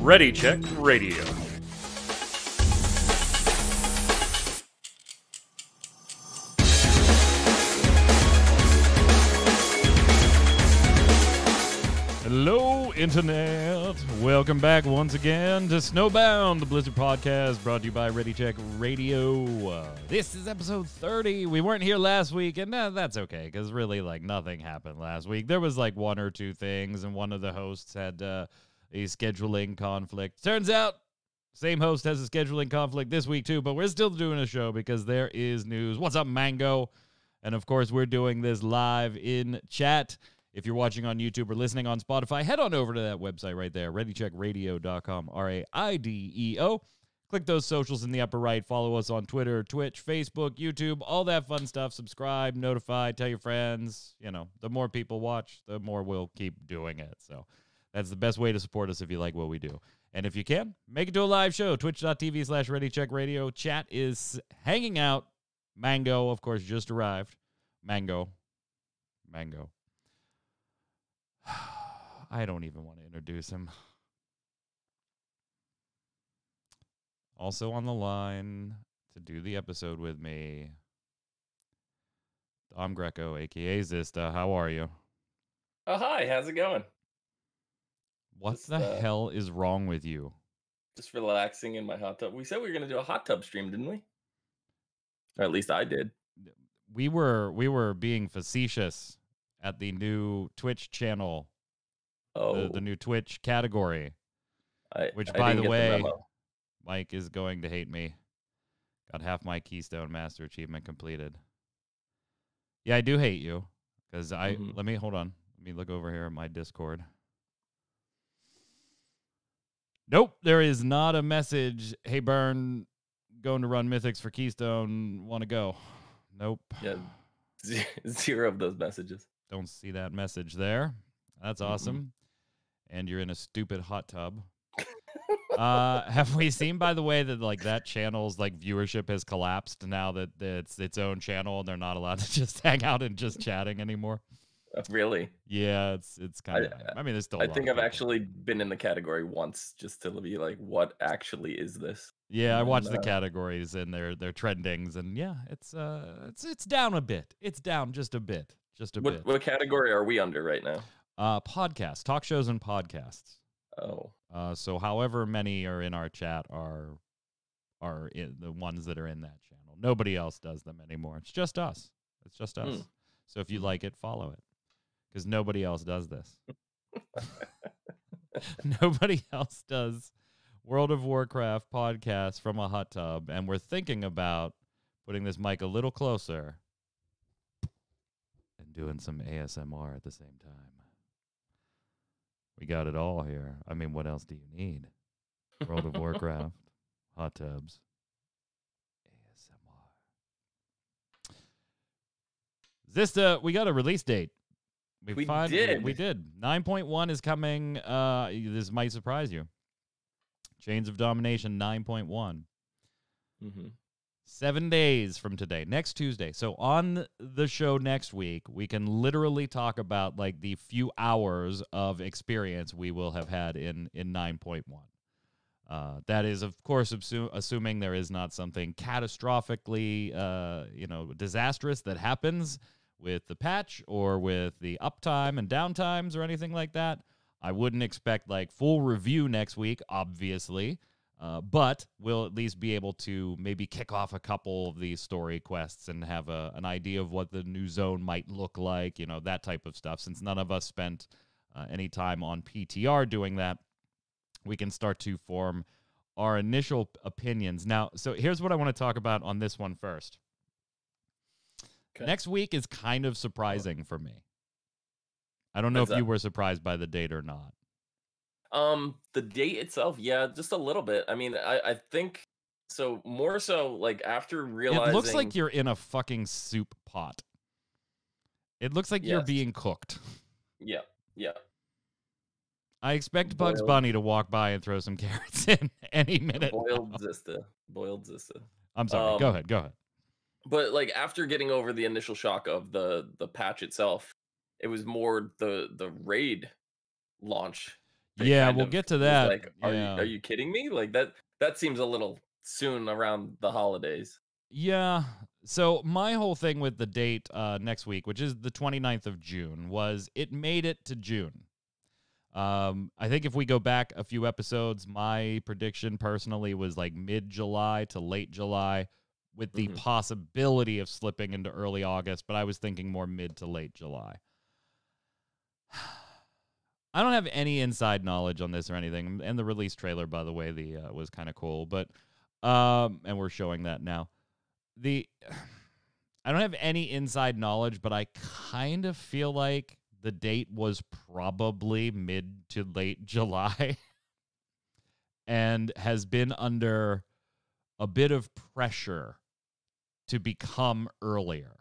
Ready Check Radio. Hello, Internet love. Welcome back once again to Snowbound, the Blizzard podcast brought to you by Ready Check Radio. Uh, this is episode 30. We weren't here last week, and uh, that's okay because really, like, nothing happened last week. There was like one or two things, and one of the hosts had uh, a scheduling conflict. Turns out, same host has a scheduling conflict this week, too, but we're still doing a show because there is news. What's up, Mango? And of course, we're doing this live in chat. If you're watching on YouTube or listening on Spotify, head on over to that website right there, readycheckradio.com, R A I D E O. Click those socials in the upper right. Follow us on Twitter, Twitch, Facebook, YouTube, all that fun stuff. Subscribe, notify, tell your friends. You know, the more people watch, the more we'll keep doing it. So that's the best way to support us if you like what we do. And if you can, make it to a live show. Twitch.tv slash readycheckradio. Chat is hanging out. Mango, of course, just arrived. Mango. Mango. I don't even want to introduce him. Also on the line to do the episode with me, Dom Greco, aka Zista. How are you? Oh, hi. How's it going? What just, the uh, hell is wrong with you? Just relaxing in my hot tub. We said we were going to do a hot tub stream, didn't we? Or at least I did. We were we were being facetious at the new Twitch channel. Oh, the, the oh. new Twitch category. I, which, I by the way, the Mike is going to hate me. Got half my Keystone Master achievement completed. Yeah, I do hate you because I mm-hmm. let me hold on. Let me look over here at my Discord. Nope, there is not a message. Hey, Burn, going to run Mythics for Keystone. Want to go? Nope. Yeah, zero of those messages. Don't see that message there. That's awesome. Mm-hmm. And you're in a stupid hot tub. uh, have we seen, by the way, that like that channel's like viewership has collapsed now that it's its own channel and they're not allowed to just hang out and just chatting anymore? Uh, really? Yeah, it's it's kind of. I, I, mean, there's still. I think I've actually been in the category once, just to be like, what actually is this? Yeah, I watch uh, the categories and their their trendings, and yeah, it's uh, it's it's down a bit. It's down just a bit. Just a what, bit. What category are we under right now? Uh, podcasts, talk shows, and podcasts. Oh. Uh, so however many are in our chat are are the ones that are in that channel. Nobody else does them anymore. It's just us. It's just us. Hmm. So if you hmm. like it, follow it because nobody else does this. nobody else does World of Warcraft podcast from a hot tub, and we're thinking about putting this mic a little closer doing some ASMR at the same time. We got it all here. I mean, what else do you need? World of Warcraft, hot tubs, ASMR. Zista, we got a release date. We, we find, did. We did. 9.1 is coming. Uh, this might surprise you. Chains of Domination nine point one. mm mm-hmm seven days from today, next Tuesday. So on the show next week, we can literally talk about like the few hours of experience we will have had in in nine point one. Uh, that is, of course, assuming there is not something catastrophically, uh, you know, disastrous that happens with the patch or with the uptime and downtimes or anything like that. I wouldn't expect like full review next week, obviously. Uh, but we'll at least be able to maybe kick off a couple of these story quests and have a, an idea of what the new zone might look like, you know, that type of stuff. Since none of us spent uh, any time on PTR doing that, we can start to form our initial opinions. Now, so here's what I want to talk about on this one first. Okay. Next week is kind of surprising for me. I don't know if you were surprised by the date or not. Um, the date itself, yeah, just a little bit. I mean, I, I think so. More so, like after realizing, it looks like you're in a fucking soup pot. It looks like yes. you're being cooked. Yeah, yeah. I expect Bugs Bunny to walk by and throw some carrots in any minute. Boiled now. Zista, boiled Zista. I'm sorry. Um, go ahead. Go ahead. But like after getting over the initial shock of the the patch itself, it was more the the raid launch yeah, we'll get to that. Like, are yeah. you are you kidding me? Like that that seems a little soon around the holidays. Yeah. So my whole thing with the date uh, next week, which is the 29th of June, was it made it to June. Um, I think if we go back a few episodes, my prediction personally was like mid July to late July, with the mm-hmm. possibility of slipping into early August, but I was thinking more mid to late July. I don't have any inside knowledge on this or anything. And the release trailer, by the way, the uh, was kind of cool. But um, and we're showing that now. The I don't have any inside knowledge, but I kind of feel like the date was probably mid to late July, and has been under a bit of pressure to become earlier.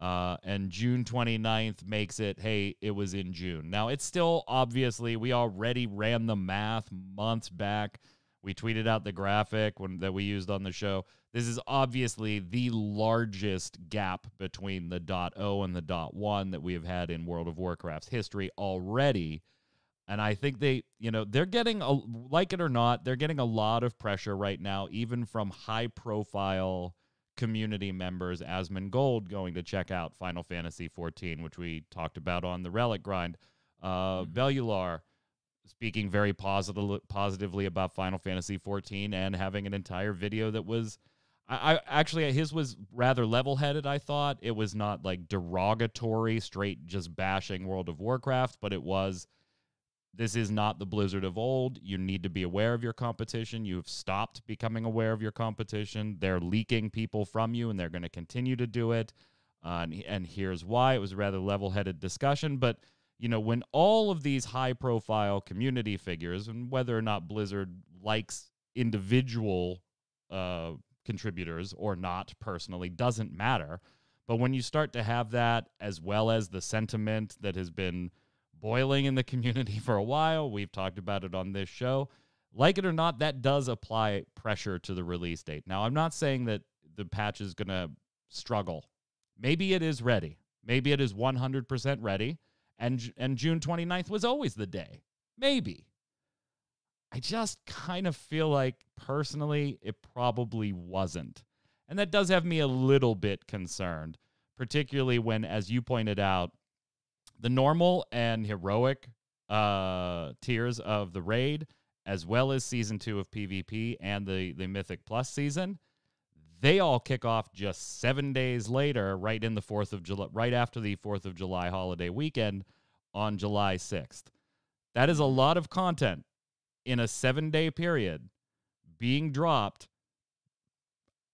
Uh, and June 29th makes it, hey, it was in June. Now, it's still obviously, we already ran the math months back. We tweeted out the graphic when, that we used on the show. This is obviously the largest gap between the .0 and the .1 that we have had in World of Warcraft's history already. And I think they, you know, they're getting, a, like it or not, they're getting a lot of pressure right now, even from high profile community members Asmund Gold going to check out Final Fantasy 14, which we talked about on the Relic Grind. Uh, mm-hmm. Bellular speaking very positive, positively about Final Fantasy 14 and having an entire video that was. I, I actually uh, his was rather level-headed. I thought it was not like derogatory, straight just bashing World of Warcraft, but it was this is not the blizzard of old. You need to be aware of your competition. You've stopped becoming aware of your competition. They're leaking people from you and they're going to continue to do it. Uh, and, and here's why. It was a rather level headed discussion. But, you know, when all of these high profile community figures, and whether or not Blizzard likes individual uh, contributors or not personally, doesn't matter. But when you start to have that, as well as the sentiment that has been boiling in the community for a while. We've talked about it on this show. Like it or not, that does apply pressure to the release date. Now, I'm not saying that the patch is going to struggle. Maybe it is ready. Maybe it is 100% ready. And, and June 29th was always the day. Maybe. I just kind of feel like personally, it probably wasn't. And that does have me a little bit concerned, particularly when, as you pointed out, the normal and heroic uh, tiers of the raid, as well as season two of PvP and the the Mythic Plus season. They all kick off just seven days later, right in the Fourth of July, right after the Fourth of July holiday weekend on July sixth. That is a mm-hmm. lot of content in a seven day period being dropped.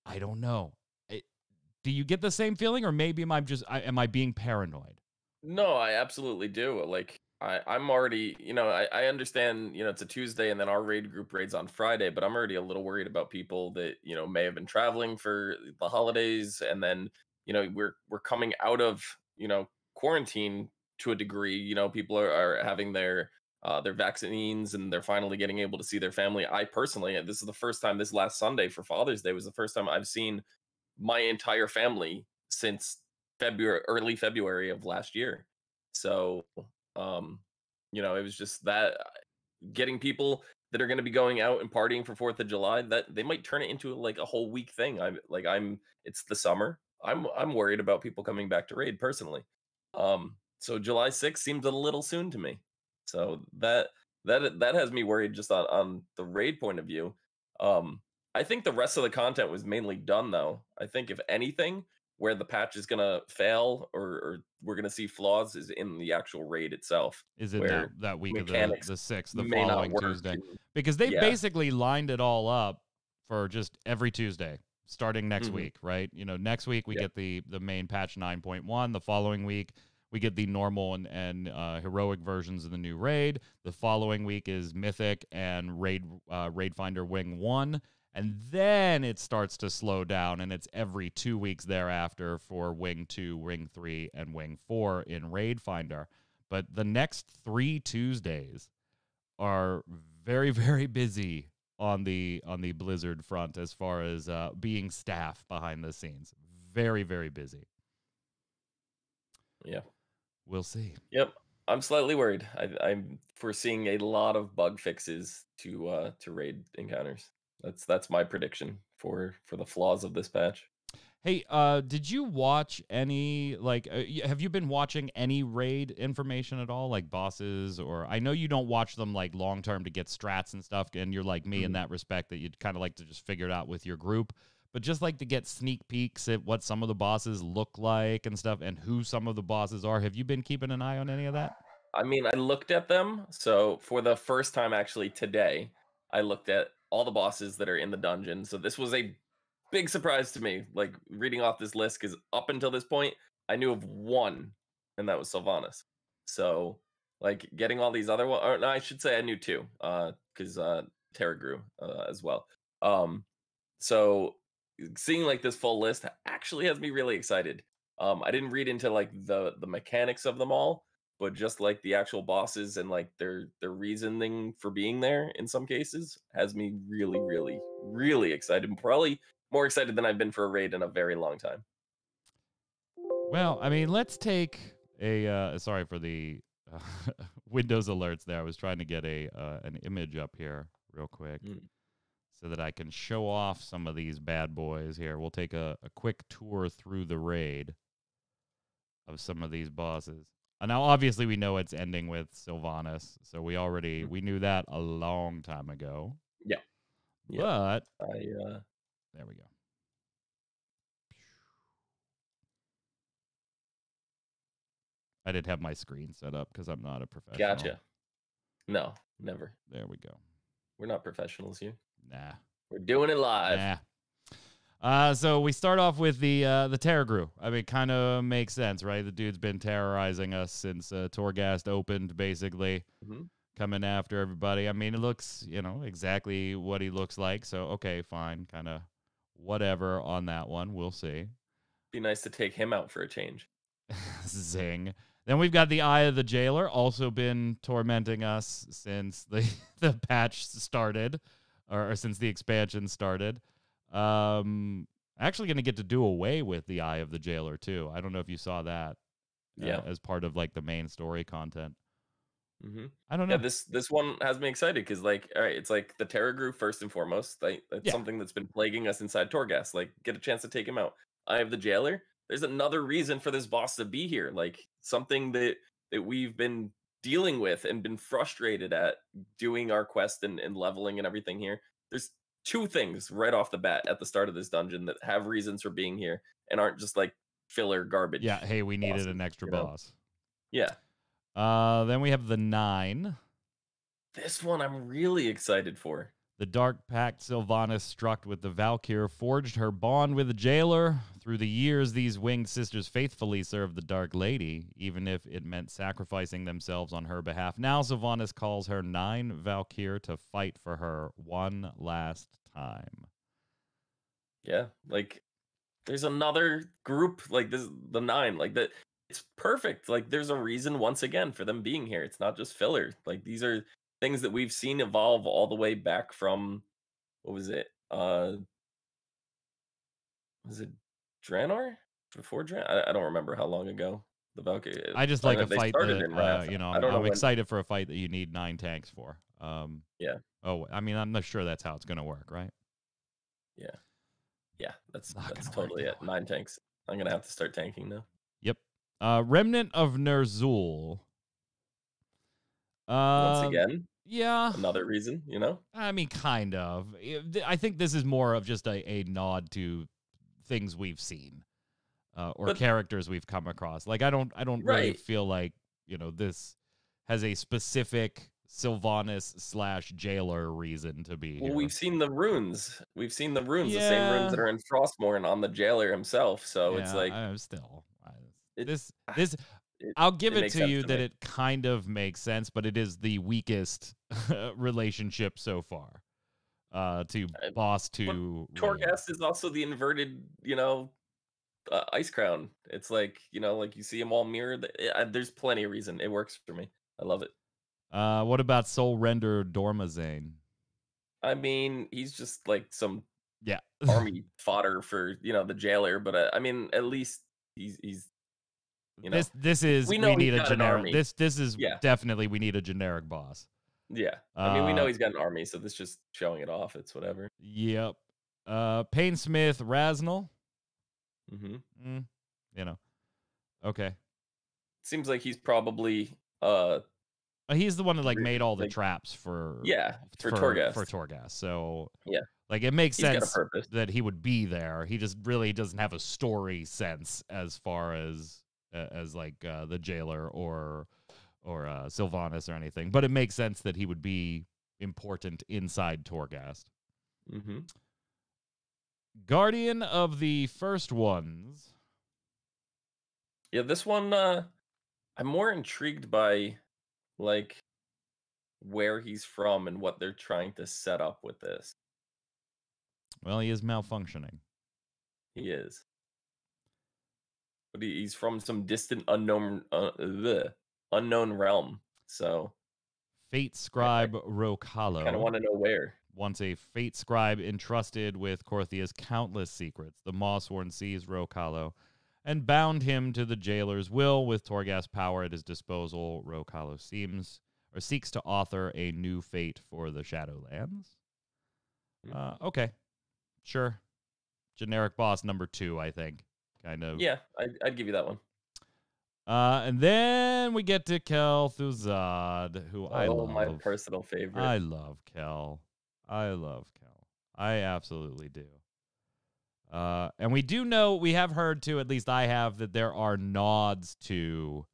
I don't know. do you get the same feeling, or maybe am I just I, am I being paranoid? No, I absolutely do. Like I, I'm already, you know, I, I understand, you know, it's a Tuesday and then our raid group raids on Friday, but I'm already a little worried about people that, you know, may have been traveling for the holidays and then, you know, we're we're coming out of, you know, quarantine to a degree. You know, people are, are having their uh, their vaccines and they're finally getting able to see their family. I personally, this is the first time this last Sunday for Father's Day was the first time I've seen my entire family since February, early February of last year. So, um, you know, it was just that uh, getting people that are going to be going out and partying for Fourth of July that they might turn it into like a whole week thing. I'm like, I'm it's the summer. I'm I'm worried about people coming back to raid personally. Um, so July 6th seems a little soon to me. So that that that has me worried just on on the raid point of view. Um, I think the rest of the content was mainly done though. I think if anything, where the patch is gonna fail or, or we're gonna see flaws is in the actual raid itself. Is it that, that week of the, the sixth, the following Tuesday? Because they yeah. basically lined it all up for just every Tuesday starting next mm-hmm. week, right? You know, next week we get the the main patch 9.1. The following week we get the normal and, and uh, heroic versions of the new raid. The following week is mythic and raid uh, raid finder wing one. And then it starts to slow down, and it's every two weeks thereafter for Wing 2, Wing 3, and Wing 4 in Raid Finder. But the next three Tuesdays are very, very busy on the on the Blizzard front as far as uh, being staff behind the scenes. Very, very busy. Yeah, we'll see. Yep, I'm slightly worried. I, am foreseeing a lot of bug fixes to uh, to raid encounters that's that's my prediction for for the flaws of this patch. Hey, uh, did you watch any like? Uh, have you been watching any raid information at all, like bosses or? I know you don't watch them like long term to get strats and stuff, and you're like me mm-hmm. in that respect that you'd kind of like to just figure it out with your group. But just like to get sneak peeks at what some of the bosses look like and stuff, and who some of the bosses are. Have you been keeping an eye on any of that? I mean, I looked at them. So for the first time, actually today, I looked at all the bosses that are in the dungeon. So this was a big surprise to me. Like reading off this list, because up until this point, I knew of one, and that was Sylvanas. So like getting all these other ones, or no, I should say I knew two, because uh, uh, Terra grew uh, as well. Um, so seeing like this full list actually has me really excited. Um, I didn't read into like the the mechanics of them all, but just like the actual bosses and like their their reasoning for being there in some cases has me really really really excited probably more excited than i've been for a raid in a very long time well i mean let's take a uh, sorry for the uh, windows alerts there i was trying to get a uh, an image up here real quick mm. so that i can show off some of these bad boys here we'll take a, a quick tour through the raid of some of these bosses uh, now, obviously, we know it's ending with Sylvanas, so we already mm-hmm. we knew that a long time ago. Yeah, but I, uh... there we go. I did have my screen set up because I'm not a professional. Gotcha. No, never. There we go. We're not professionals here. Nah. We're doing it live. Nah. Uh, so we start off with the uh, the terror I mean, kind of makes sense, right? The dude's been terrorizing us since uh, Torghast opened, basically mm-hmm. coming after everybody. I mean, it looks, you know, exactly what he looks like. So okay, fine, kind of whatever on that one. We'll see. Be nice to take him out for a change. Zing. Then we've got the Eye of the Jailer, also been tormenting us since the the patch started, or, or since the expansion started. Um, actually going to get to do away with the Eye of the Jailer too. I don't know if you saw that. Uh, yeah. as part of like the main story content. Mm-hmm. I don't know. Yeah, this this one has me excited because like, all right, it's like the terror grew first and foremost. Like, it's yeah. something that's been plaguing us inside Torgas. Like, get a chance to take him out. Eye of the Jailer. There's another reason for this boss to be here. Like something that that we've been dealing with and been frustrated at doing our quest and, and leveling and everything here. There's two things right off the bat at the start of this dungeon that have reasons for being here and aren't just like filler garbage. Yeah, hey, we needed bosses, an extra you know? boss. Yeah. Uh, then we have the nine. This one I'm really excited for. The dark pact Sylvanas struck with the Valkyr forged her bond with the jailer. Through the years, these winged sisters faithfully served the Dark Lady, even if it meant sacrificing themselves on her behalf. Now Sylvanas calls her nine Valkyr to fight for her one last time. Yeah, like there's another group like this the nine. Like that it's perfect. Like there's a reason once again for them being here. It's not just filler. Like these are things that we've seen evolve all the way back from what was it? Uh was it Draenor? Before Draenor? I, I don't remember how long ago. The Valkyrie. Uh, I just like a fight that uh, you know. I I'm excited when... for a fight that you need nine tanks for. Um, yeah. Oh, I mean, I'm not sure that's how it's going to work, right? Yeah. Yeah, that's that's totally it. Nine tanks. I'm gonna have to start tanking now. Yep. Uh, Remnant of Ner'zhul. Uh, Once um, again, yeah. Another reason, you know? I mean, kind of. Eh, I think this is more of just a, a nod to things we've seen uh, or but, characters we've come across. Like, I don't, I don't right. really feel like, you know, this has a specific Sylvanas slash jailer reason to be. Well, we've seen the runes. We've seen the runes, yeah. the same runes that are in Frostmourne on the jailer himself. So yeah, it's like. I'm still. I, this, this, it, I'll give it, it to you to that it kind of makes sense, but it is the weakest relationship so far. Uh, to uh, boss to Torghast is also the inverted, you know, uh, ice crown. It's like you know, like you see them all mirrored. Eh, there's plenty of reason it works for me. I love it. Uh, what about Soul Render Dormazane? I mean, he's just like some yeah army fodder for you know the jailer, but I, uh, I mean, at least he's he's know? This this is we, we need a generic. This this is yeah. definitely we need a generic boss. Yeah, I mean we know uh, he's got an army, so this just showing it off. It's whatever. Yep. Uh, Payne Smith, Raznal. Mm-hmm. Mm, you know. Okay. Seems like he's probably uh, uh he's the one that like made all the like, traps for yeah for, for Torgas for Torgas. So yeah, like it makes he's sense that he would be there. He just really doesn't have a story sense as far as as like uh, the jailer or or uh, Sylvanas or anything, but it makes sense that he would be important inside Torghast. Mm-hmm. Guardian of the First Ones. Yeah, this one uh, I'm more intrigued by like where he's from and what they're trying to set up with this. Well, he is malfunctioning. He is but he's from some distant unknown uh, the unknown realm. So, Fate Scribe Rokalo. Kind of want to know where. Once a fate scribe entrusted with Corthia's countless secrets, the Mossworn seized Rokalo and bound him to the jailer's will with Torgas power at his disposal. Rokalo seems or seeks to author a new fate for the Shadowlands. Hmm. Uh, okay, sure. Generic boss number two, I think kind of. Yeah, I'd, I'd give you that one. Uh, and then we get to Kel Thuzad, who oh, I love. my personal favorite. I love Kel. I love Kel. I absolutely do. Uh, and we do know, we have heard too, at least I have, that there are nods to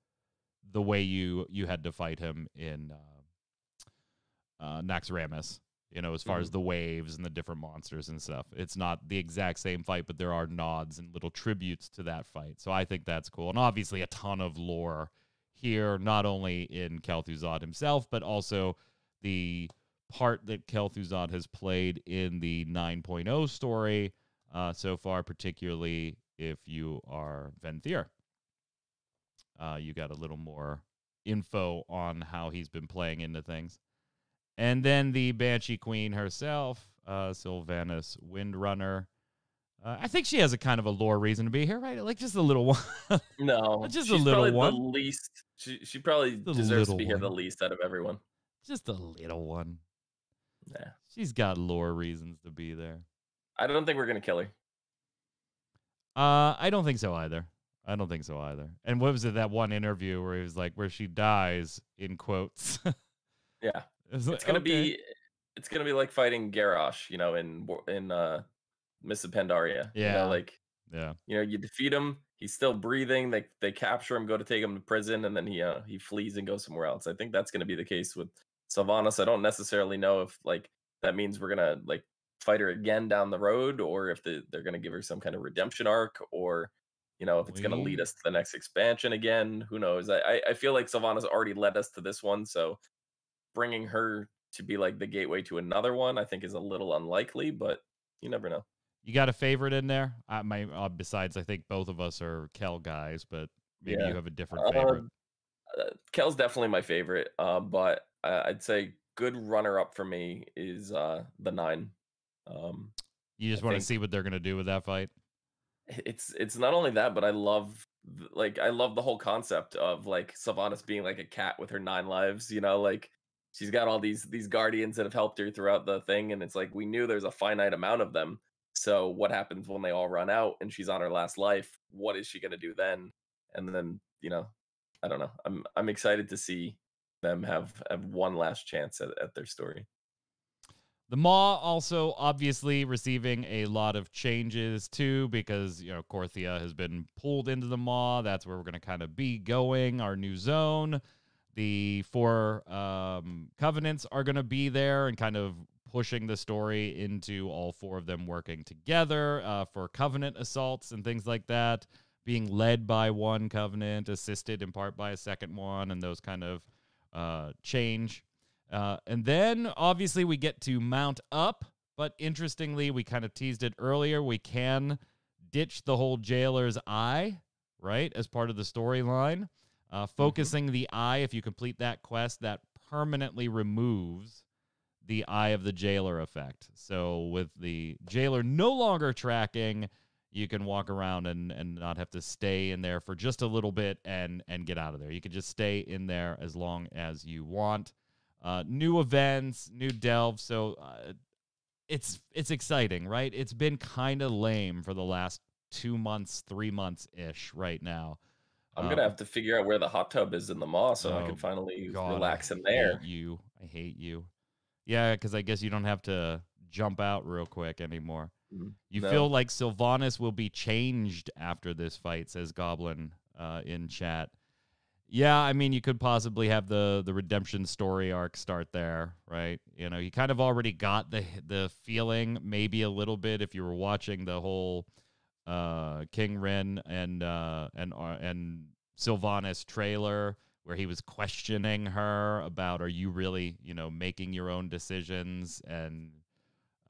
the way you you had to fight him in uh, uh, Naxxramas you know, as far mm-hmm. as the waves and the different monsters and stuff. It's not the exact same fight, but there are nods and little tributes to that fight. So I think that's cool. And obviously, a ton of lore here, not only in Kel'Thuzad himself, but also the part that Kel'Thuzad has played in the 9.0 story uh, so far, particularly if you are Venthyr. Uh, you got a little more info on how he's been playing into things. And then the Banshee Queen herself, uh, Sylvanus Windrunner. Uh, I think she has a kind of a lore reason to be here, right? Like just a little one. no, just a little one. The least she she probably the deserves to be one. here the least out of everyone. Just a little one. Yeah, she's got lore reasons to be there. I don't think we're gonna kill her. Uh, I don't think so either. I don't think so either. And what was it that one interview where he was like, where she dies in quotes? yeah. It's, it's gonna okay. be it's gonna be like fighting Garrosh, you know, in in uh Miss Pandaria. Yeah, you know, like yeah, you know, you defeat him. He's still breathing. They they capture him, go to take him to prison, and then he uh, he flees and goes somewhere else. I think that's gonna be the case with Sylvanas. I don't necessarily know if like that means we're gonna like fight her again down the road, or if the, they're gonna give her some kind of redemption arc, or you know if it's we... gonna lead us to the next expansion again. Who knows? I I feel like Sylvanas already led us to this one, so bringing her to be like the gateway to another one, I think is a little unlikely, but you never know. You got a favorite in there? I, my uh, besides, I think both of us are Kel guys, but maybe yeah. you have a different favorite. Uh, uh, Kel's definitely my favorite, uh, but I'd say good runner-up for me is uh, the nine. Um, you just want to see what they're gonna do with that fight. It's it's not only that, but I love like I love the whole concept of like Sylvanas being like a cat with her nine lives. You know, like she's got all these these guardians that have helped her throughout the thing and it's like we knew there's a finite amount of them so what happens when they all run out and she's on her last life what is she going to do then and then you know i don't know i'm i'm excited to see them have, have one last chance at, at their story the Maw also obviously receiving a lot of changes too, because you know Corthia has been pulled into the Maw. That's where we're going to kind of be going. Our new zone the four um, covenants are going to be there and kind of pushing the story into all four of them working together uh, for covenant assaults and things like that, being led by one covenant, assisted in part by a second one, and those kind of uh, change. Uh, and then obviously we get to mount up, but interestingly, we kind of teased it earlier. We can ditch the whole jailer's eye, right, as part of the storyline. Uh, mm-hmm. focusing mm-hmm. the eye, if you complete that quest, that permanently removes the eye of the jailer effect. So with the jailer no longer tracking, you can walk around and, and not have to stay in there for just a little bit and and get out of there. You can just stay in there as long as you want. Uh, new events, new delve. So uh, it's it's exciting, right? It's been kind of lame for the last two months, three months ish right now. I'm um, gonna have to figure out where the hot tub is in the mall so oh, I can oh, finally God, relax in there. you, I hate you. Yeah, because I guess you don't have to jump out real quick anymore. Mm-hmm. You no. feel like Sylvanas will be changed after this fight, says Goblin uh, in chat. Yeah, I mean, you could possibly have the the redemption story arc start there, right? You know, you kind of already got the the feeling, maybe a little bit, if you were watching the whole uh, King Ren and uh, and uh, and Sylvanas trailer where he was questioning her about are you really you know making your own decisions and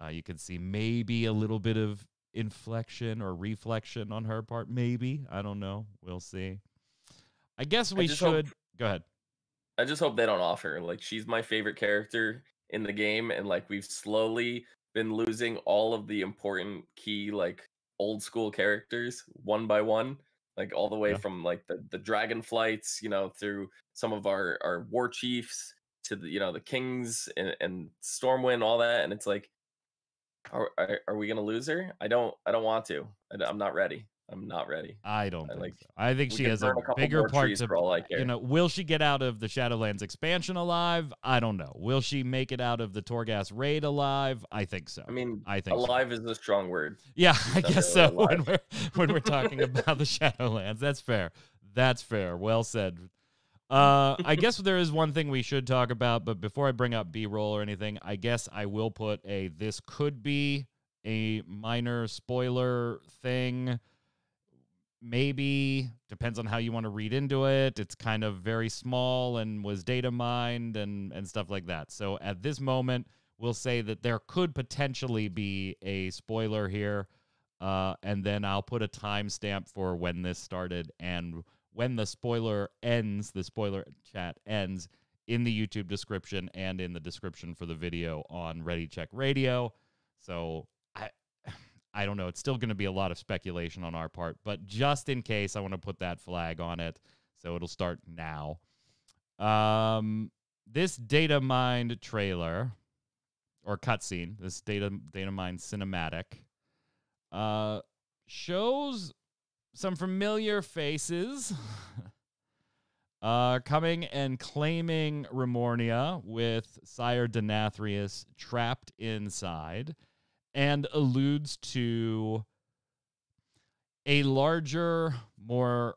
uh, you can see maybe a little bit of inflection or reflection on her part maybe I don't know we'll see I guess we I should hope, go ahead I just hope they don't off her like she's my favorite character in the game and like we've slowly been losing all of the important key like old school characters one by one, like all the way yeah. from like the the dragon flights, you know, through some of our our war chiefs to the you know the kings and, and Stormwind, all that, and it's like, are are, are we gonna lose her? I don't I don't want to. I, I'm not ready. I'm not ready. I don't I think like, so. I think she has a, a bigger part to all I care. you know, will she get out of the Shadowlands expansion alive? I don't know. Will she make it out of the Torgas raid alive? I think so. I mean, I think alive so. is a strong word. Yeah, I guess so when we're when we're talking about the Shadowlands. That's fair. That's fair. Well said. Uh, I guess there is one thing we should talk about, but before I bring up B-roll or anything, I guess I will put a this could be a minor spoiler thing maybe depends on how you want to read into it it's kind of very small and was data mined and and stuff like that so at this moment we'll say that there could potentially be a spoiler here uh, and then i'll put a timestamp for when this started and when the spoiler ends the spoiler chat ends in the youtube description and in the description for the video on ready check radio so I don't know. It's still going to be a lot of speculation on our part, but just in case, I want to put that flag on it. So it'll start now. Um, this data mind trailer or cutscene, this data data mind cinematic, uh, shows some familiar faces uh, coming and claiming Remornia with Sire Denathrius trapped inside and alludes to a larger, more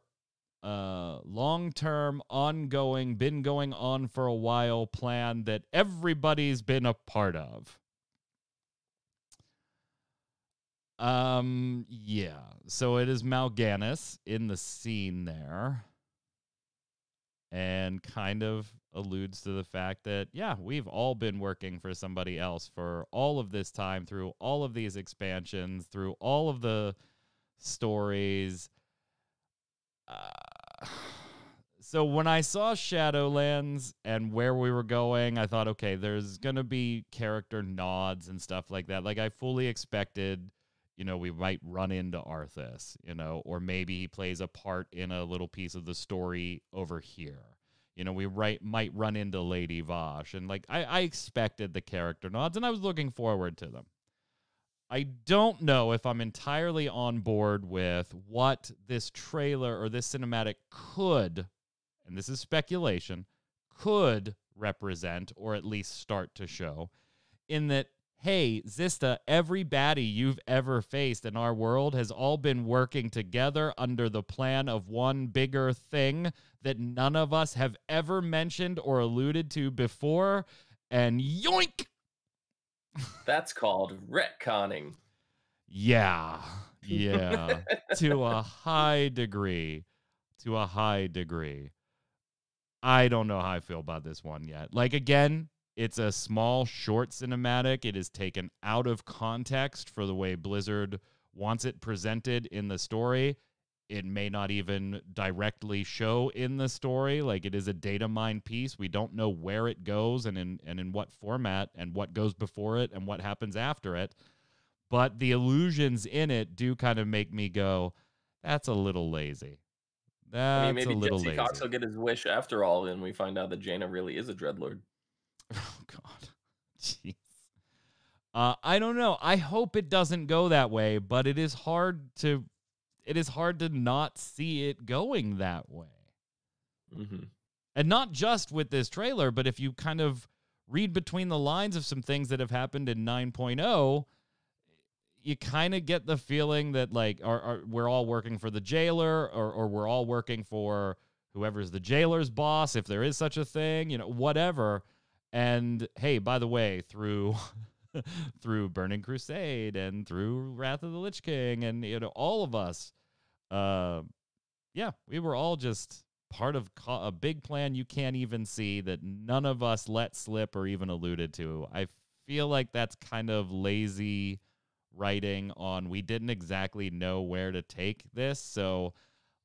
uh, long term, ongoing, been going on for a while plan that everybody's been a part of. Um, yeah. So it is Malganis in the scene there and kind of alludes to the fact that, yeah, we've all been working for somebody else for all of this time, through all of these expansions, through all of the stories. Uh, so when I saw Shadowlands and where we were going, I thought, okay, there's going to be character nods and stuff like that. Like, I fully expected you know, we might run into Arthas, you know, or maybe he plays a part in a little piece of the story over here. You know, we right, might run into Lady Vash. And like, I, I expected the character nods and I was looking forward to them. I don't know if I'm entirely on board with what this trailer or this cinematic could, and this is speculation, could represent or at least start to show, in that hey, Zista, every baddie you've ever faced in our world has all been working together under the plan of one bigger thing that none of us have ever mentioned or alluded to before. And yoink! That's called retconning. Yeah. Yeah. to a high degree. To a high degree. I don't know how I feel about this one yet. Like, again, it's a small, short cinematic. It is taken out of context for the way Blizzard wants it presented in the story. It may not even directly show in the story. Like it is a data mine piece. We don't know where it goes and in and in what format and what goes before it and what happens after it. But the illusions in it do kind of make me go, that's a little lazy. That's I mean, maybe a little Jesse lazy. Cox will get his wish after all, and we find out that Jaina really is a dreadlord. Oh God, jeez. Uh, I don't know. I hope it doesn't go that way, but it is hard to it is hard to not see it going that way. Mm-hmm. And not just with this trailer, but if you kind of read between the lines of some things that have happened in 9.0, you kind of get the feeling that like are, are, we're all working for the jailer or, or we're all working for whoever's the jailer's boss, if there is such a thing, you know, whatever. And hey, by the way, through through Burning Crusade and through Wrath of the Lich King and you know all of us uh yeah, we were all just part of co- a big plan you can't even see that none of us let slip or even alluded to. I feel like that's kind of lazy writing on we didn't exactly know where to take this, so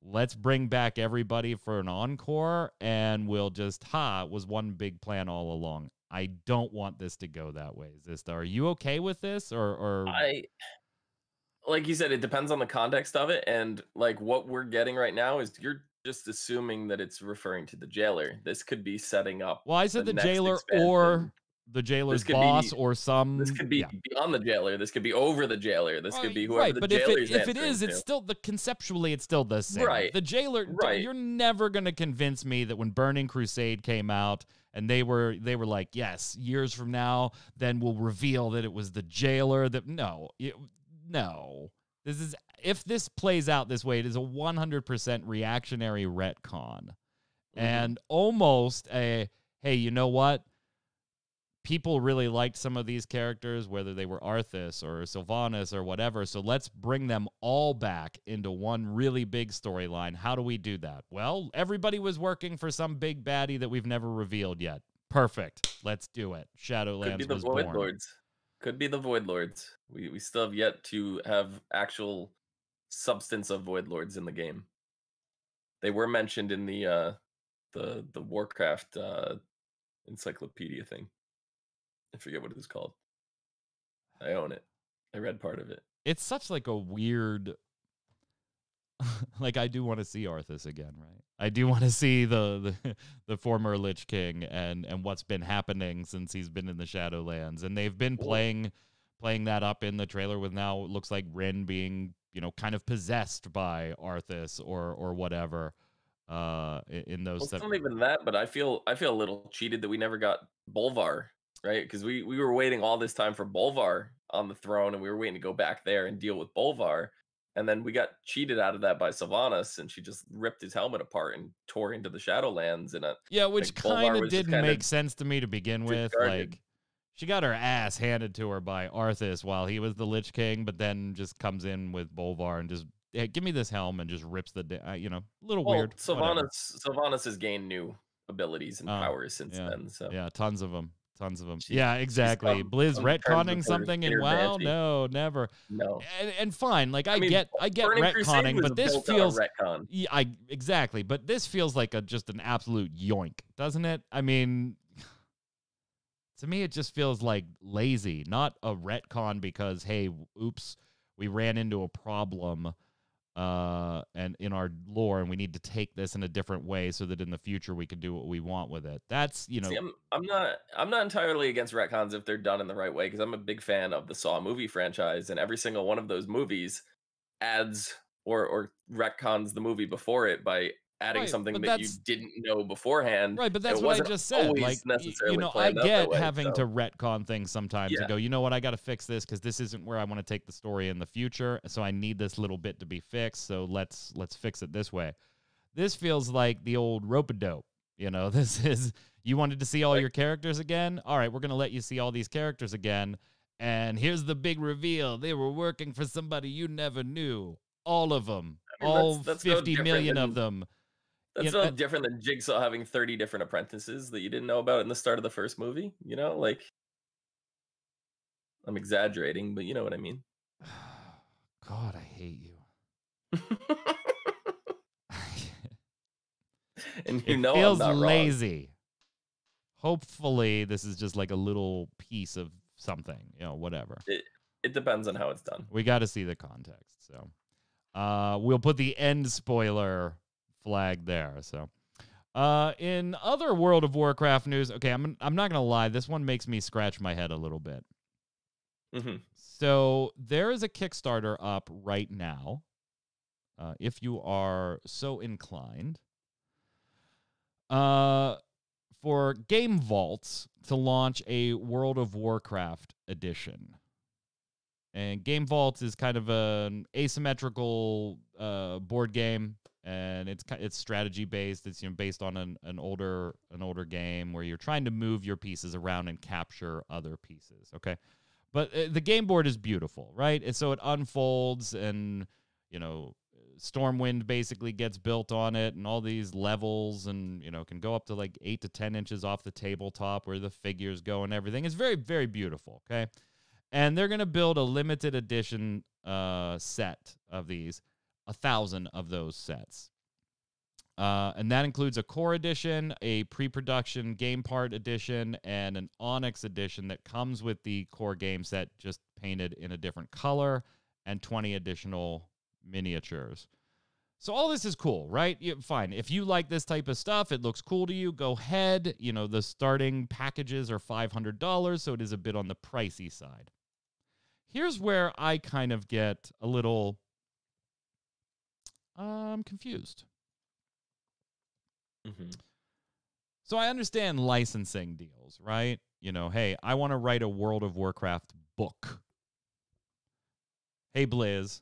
let's bring back everybody for an encore and we'll just ha was one big plan all along i don't want this to go that way is this are you okay with this or or i like you said it depends on the context of it and like what we're getting right now is you're just assuming that it's referring to the jailer this could be setting up well i said the, the jailer expansion. or the jailer's boss be, or some. This could be yeah. beyond the jailer. This could be over the jailer. This could be whoever right, the but if if it is, to. it's still the conceptually, it's still the same. Right. The jailer. Right. You're never gonna convince me that when Burning Crusade came out and they were they were like, yes, years from now, then we'll reveal that it was the jailer. That no, it, no. This is if this plays out this way, it is a 100% reactionary retcon, mm-hmm. and almost a hey, you know what? people really liked some of these characters, whether they were Arthas or Sylvanas or whatever. So let's bring them all back into one really big storyline. How do we do that? Well, everybody was working for some big baddie that we've never revealed yet. Perfect. Let's do it. Shadowlands Could be the was Void born. Lords. Could be the Void Lords. We we still have yet to have actual substance of Void Lords in the game. They were mentioned in the uh the the Warcraft uh encyclopedia thing. I forget what it was called. I own it. I read part of it. It's such like a weird like I do want to see Arthas again, right? I do want to see the, the, the former Lich King and and what's been happening since he's been in the Shadowlands, and they've been playing playing that up in the trailer with now it looks like Rin being you know kind of possessed by Arthas or or whatever uh in those well, it's not even that but i feel i feel a little cheated that we never got bolvar right? Because we we were waiting all this time for Bolvar on the throne, and we were waiting to go back there and deal with Bolvar. And then we got cheated out of that by Sylvanas, and she just ripped his helmet apart and tore into the Shadowlands. And yeah, which kind of didn't make sense to me to begin with. Discarded. Like she got her ass handed to her by Arthas while he was the Lich King, but then just comes in with Bolvar and just hey, give me this helm and just rips the uh, you know a little well, weird. Sylvanas Sylvanas has gained new abilities and uh, powers since yeah, then. So yeah, tons of them tons of them. She, yeah, exactly. Blizz retconning something and wow, well, no, never. No. And, and fine, like I, I mean, get I get Burning retconning, but this feels retcon. Yeah, I exactly, but this feels like a just an absolute yoink, doesn't it? I mean, to me it just feels like lazy, not a retcon because hey, oops, we ran into a problem uh, and in our lore, and we need to take this in a different way so that in the future we can do what we want with it. That's you know, See, I'm, I'm not I'm not entirely against retcons if they're done in the right way because I'm a big fan of the Saw movie franchise, and every single one of those movies adds or or retcons the movie before it by adding right, something that you didn't know beforehand. Right, but that's what I just said. Like, you know, I get way, having so. to retcon things sometimes yeah. and go, you know what, I got to fix this because this isn't where I want to take the story in the future. So I need this little bit to be fixed. So let's let's fix it this way. This feels like the old rope a dope. You know, this is you wanted to see all like, your characters again. All right, we're gonna let you see all these characters again. And here's the big reveal: they were working for somebody you never knew. All of them, I mean, all that's, that's 50 no million than, of them that's you know, not uh, different than Jigsaw having 30 different apprentices that you didn't know about in the start of the first movie. You know, like I'm exaggerating, but you know what I mean. God, I hate you. and you it know feels lazy. Hopefully, this is just like a little piece of something, you know, whatever. It, it depends on how it's done. We got to see the context. So, uh, we'll put the end spoiler flag there. So. Uh, in other World of Warcraft news, okay, I'm I'm not gonna lie, this one makes me scratch my head a little bit. Mm-hmm. So there is a Kickstarter up right now. Uh, if you are so inclined, uh, for Game Vaults to launch a World of Warcraft edition. And Game Vault is kind of an asymmetrical uh, board game and it's it's strategy based. It's you know based on an, an older an older game where you're trying to move your pieces around and capture other pieces. Okay, but uh, the game board is beautiful, right? And so it unfolds, and you know, Stormwind basically gets built on it, and all these levels, and you know, can go up to like eight to ten inches off the tabletop where the figures go and everything. It's very very beautiful. Okay, and they're gonna build a limited edition uh, set of these a thousand of those sets. Uh, and that includes a core edition, a pre production game part edition, and an Onyx edition that comes with the core game set just painted in a different color, and 20 additional miniatures. So all this is cool, right? fine. If you like this type of stuff, it looks cool to you, go ahead. You know, the starting packages are $500, so it is a bit on the pricey side. Here's where I kind of get a little I'm confused. Mm-hmm. So I understand licensing deals, right? You know, hey, I want to write a World of Warcraft book. Hey, Blizz,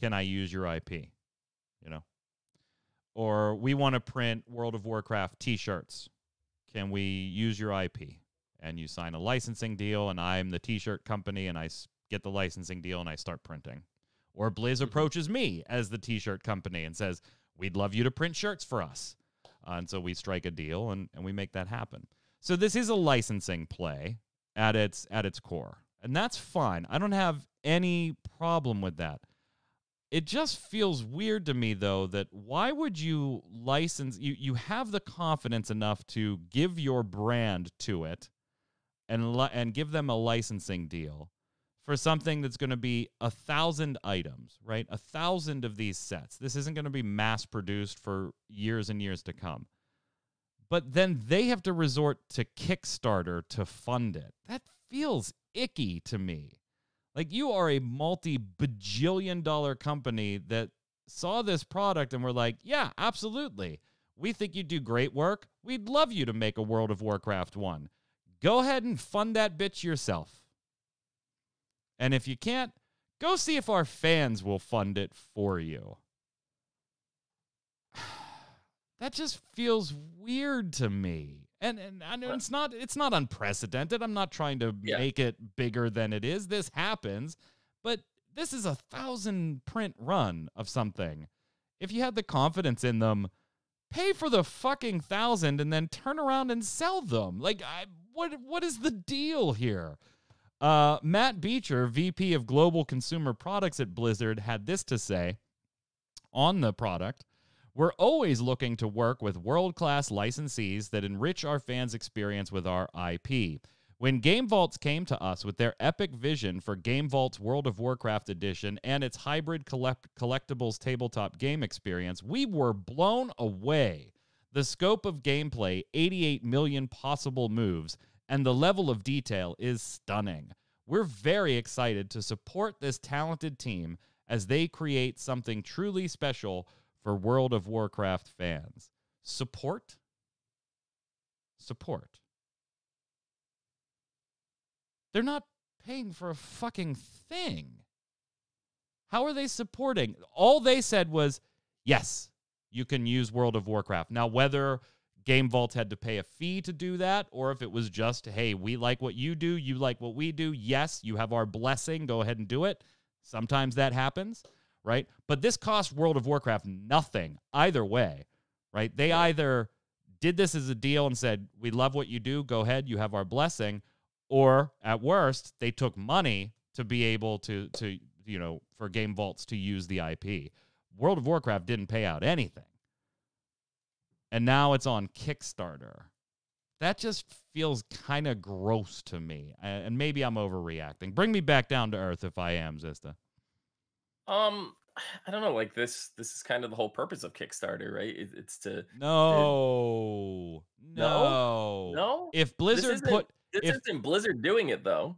can I use your IP? You know? Or we want to print World of Warcraft t shirts. Can we use your IP? And you sign a licensing deal, and I'm the t shirt company, and I get the licensing deal, and I start printing. Or Blizz mm-hmm. approaches me as the t shirt company and says, We'd love you to print shirts for us. Uh, and so we strike a deal and, and we make that happen. So this is a licensing play at its at its core. And that's fine. I don't have any problem with that. It just feels weird to me though that why would you license you you have the confidence enough to give your brand to it and li- and give them a licensing deal for something that's going to be a thousand items, right? A thousand of these sets. This isn't going to be mass produced for years and years to come. But then they have to resort to Kickstarter to fund it. That feels icky to me. Like you are a multi bajillion dollar company that saw this product and were like, yeah, absolutely. We think you do great work. We'd love you to make a World of Warcraft one. Go ahead and fund that bitch yourself. And if you can't, go see if our fans will fund it for you. that just feels weird to me. And, and, and uh, it's not it's not unprecedented. I'm not trying to yeah. make it bigger than it is. This happens, but this is a thousand print run of something. If you had the confidence in them, pay for the fucking thousand and then turn around and sell them. Like I what what is the deal here? Uh, Matt Beecher, VP of Global Consumer Products at Blizzard, had this to say on the product. We're always looking to work with world class licensees that enrich our fans' experience with our IP. When Game Vaults came to us with their epic vision for Game Vault's World of Warcraft edition and its hybrid collect- collectibles tabletop game experience, we were blown away. The scope of gameplay, 88 million possible moves, and the level of detail is stunning. We're very excited to support this talented team as they create something truly special for World of Warcraft fans. Support? Support. They're not paying for a fucking thing. How are they supporting? All they said was, yes, you can use World of Warcraft. Now, whether Game Vault had to pay a fee to do that, or if it was just, hey, we like what you do, you like what we do. Yes, you have our blessing. Go ahead and do it. Sometimes that happens, right? But this cost World of Warcraft nothing either way, right? They either did this as a deal and said, we love what you do. Go ahead. You have our blessing. Or at worst, they took money to be able to, to you know, for Game Vaults to use the IP. World of Warcraft didn't pay out anything and now it's on Kickstarter. That just feels kind of gross to me, and maybe I'm overreacting. Bring me back down to earth if I am, Zista. Um, I don't know. Like this, this is kind of the whole purpose of Kickstarter, right? It, it's to no, it, no, no. If Blizzard this put this if, isn't Blizzard doing it though.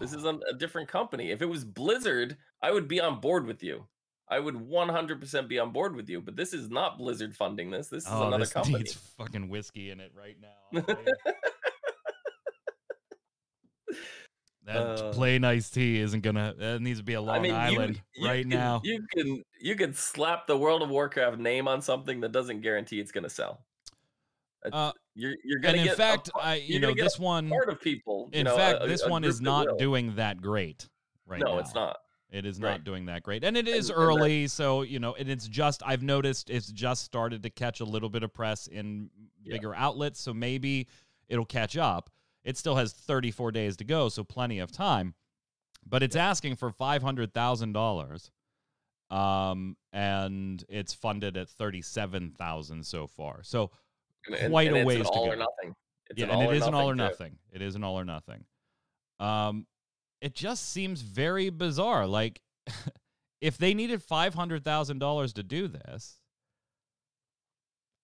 This is a, a different company. If it was Blizzard, I would be on board with you. I would 100% be on board with you, but this is not Blizzard funding this. This is oh, another this company. It's fucking whiskey in it right now. that uh, plain iced tea isn't gonna. That needs to be a Long I mean, Island you, you right can, now. You can you can slap the World of Warcraft name on something that doesn't guarantee it's gonna sell. Uh, you're you're gonna. And in fact, a, I you know this one part of people. In know, fact, a, this a, one is not will. doing that great right no, now. it's not. It is not doing that great. And it is early, so you know, and it's just I've noticed it's just started to catch a little bit of press in bigger yeah. outlets, so maybe it'll catch up. It still has 34 days to go, so plenty of time. But it's yeah. asking for $500,000. Um, and it's funded at 37,000 so far. So and, quite and, a ways to go. yeah, and it is an all or nothing. It is an all or nothing. Um, it just seems very bizarre. Like, if they needed $500,000 to do this,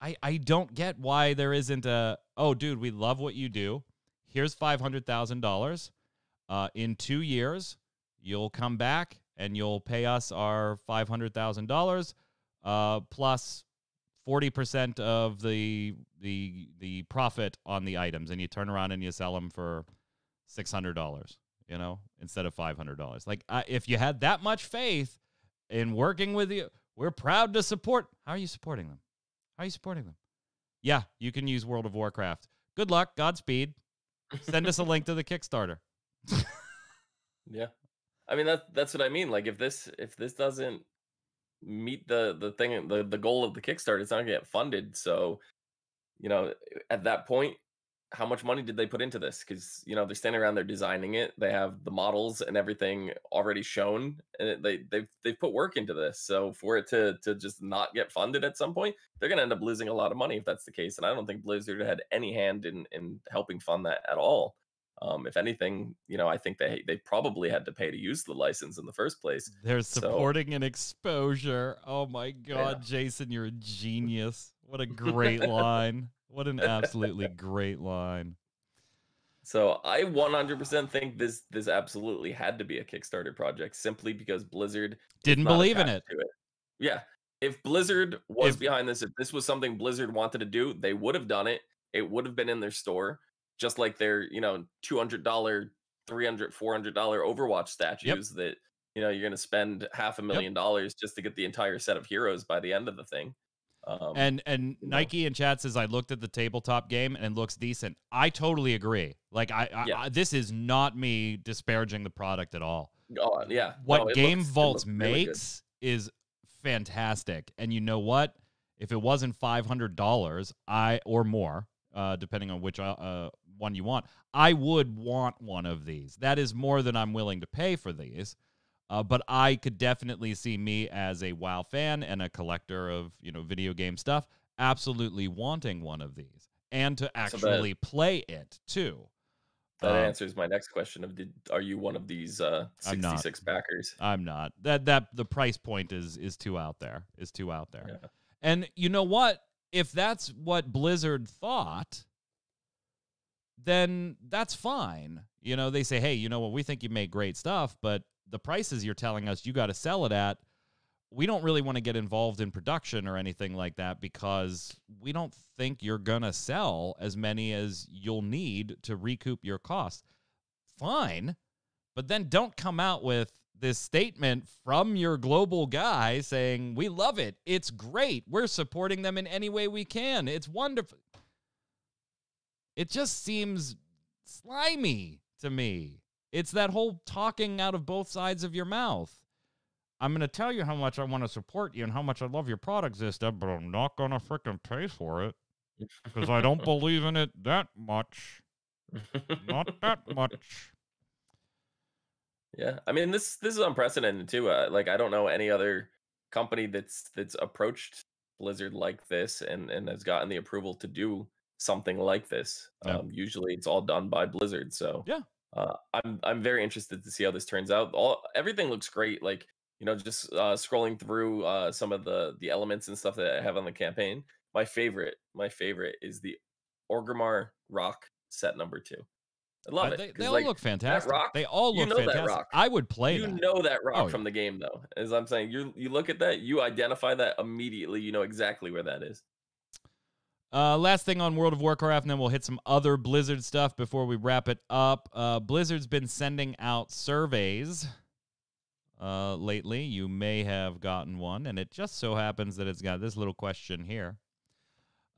I, I don't get why there isn't a, oh, dude, we love what you do. Here's $500,000. Uh, in two years, you'll come back and you'll pay us our $500,000 uh, plus 40% of the, the, the profit on the items. And you turn around and you sell them for $600 you know, instead of $500. Like, I, if you had that much faith in working with you, we're proud to support. How are you supporting them? How are you supporting them? Yeah, you can use World of Warcraft. Good luck. Godspeed. Send us a link to the Kickstarter. yeah. I mean that that's what I mean. Like if this if this doesn't meet the the thing the, the goal of the Kickstarter, it's not gonna get funded. So, you know, at that point, how much money did they put into this? Because you know they're standing around, they're designing it, they have the models and everything already shown, and it, they they've they've put work into this. So for it to to just not get funded at some point, they're going to end up losing a lot of money if that's the case. And I don't think Blizzard had any hand in in helping fund that at all. Um, if anything, you know, I think they they probably had to pay to use the license in the first place. They're supporting so, an exposure. Oh my god, yeah. Jason, you're a mm. genius. What a great line. What an absolutely great line. So I 100% think this this absolutely had to be a Kickstarter project simply because Blizzard didn't believe in it. it. Yeah. If Blizzard was if, behind this, if this was something Blizzard wanted to do, they would have done it. It would have been in their store, just like their, you know, $200, $300, $400 Overwatch statues yep. that, you know, you're going to spend half a million yep. dollars just to get the entire set of heroes by the end of the thing. Um, and and you know. Nike in chat says I looked at the tabletop game and it looks decent. I totally agree. Like I, I, yeah. I this is not me disparaging the product at all. Oh, uh, yeah. What no, Game looks, Vault makes really is fantastic, and you know what? If it wasn't five hundred dollars, I or more, uh, depending on which uh, uh one you want, I would want one of these. That is more than I'm willing to pay for these. Uh, but I could definitely see me as a WoW fan and a collector of you know video game stuff, absolutely wanting one of these and to actually so that, play it too. That um, answers my next question: of did, Are you one of these uh, sixty-six I'm backers? I'm not. That that the price point is is too out there. Is too out there. Yeah. And you know what? If that's what Blizzard thought, then that's fine. You know, they say, hey, you know what? We think you make great stuff, but the prices you're telling us you got to sell it at, we don't really want to get involved in production or anything like that because we don't think you're going to sell as many as you'll need to recoup your costs. Fine. But then don't come out with this statement from your global guy saying, We love it. It's great. We're supporting them in any way we can. It's wonderful. It just seems slimy to me. It's that whole talking out of both sides of your mouth. I'm going to tell you how much I want to support you and how much I love your product, Zista, but I'm not going to freaking pay for it because I don't believe in it that much. not that much. Yeah, I mean this this is unprecedented too. Uh, like I don't know any other company that's that's approached Blizzard like this and and has gotten the approval to do something like this. Yeah. Um, usually, it's all done by Blizzard. So yeah, uh, I'm I'm very interested to see how this turns out. All everything looks great. Like you know, just uh, scrolling through uh, some of the the elements and stuff that I have on the campaign. My favorite, my favorite is the Orgrimmar rock set number two. I uh, love uh, it. They, all like, look fantastic. Rock, they all look you know fantastic. That rock. I would play. You that. know that rock oh, yeah. from the game, though. As I'm saying, you you look at that, you identify that immediately. You know exactly where that is. Uh, last thing on World of Warcraft, and then we'll hit some other Blizzard stuff before we wrap it up. Uh, Blizzard's been sending out surveys uh, lately. You may have gotten one, and it just so happens that it's got this little question here.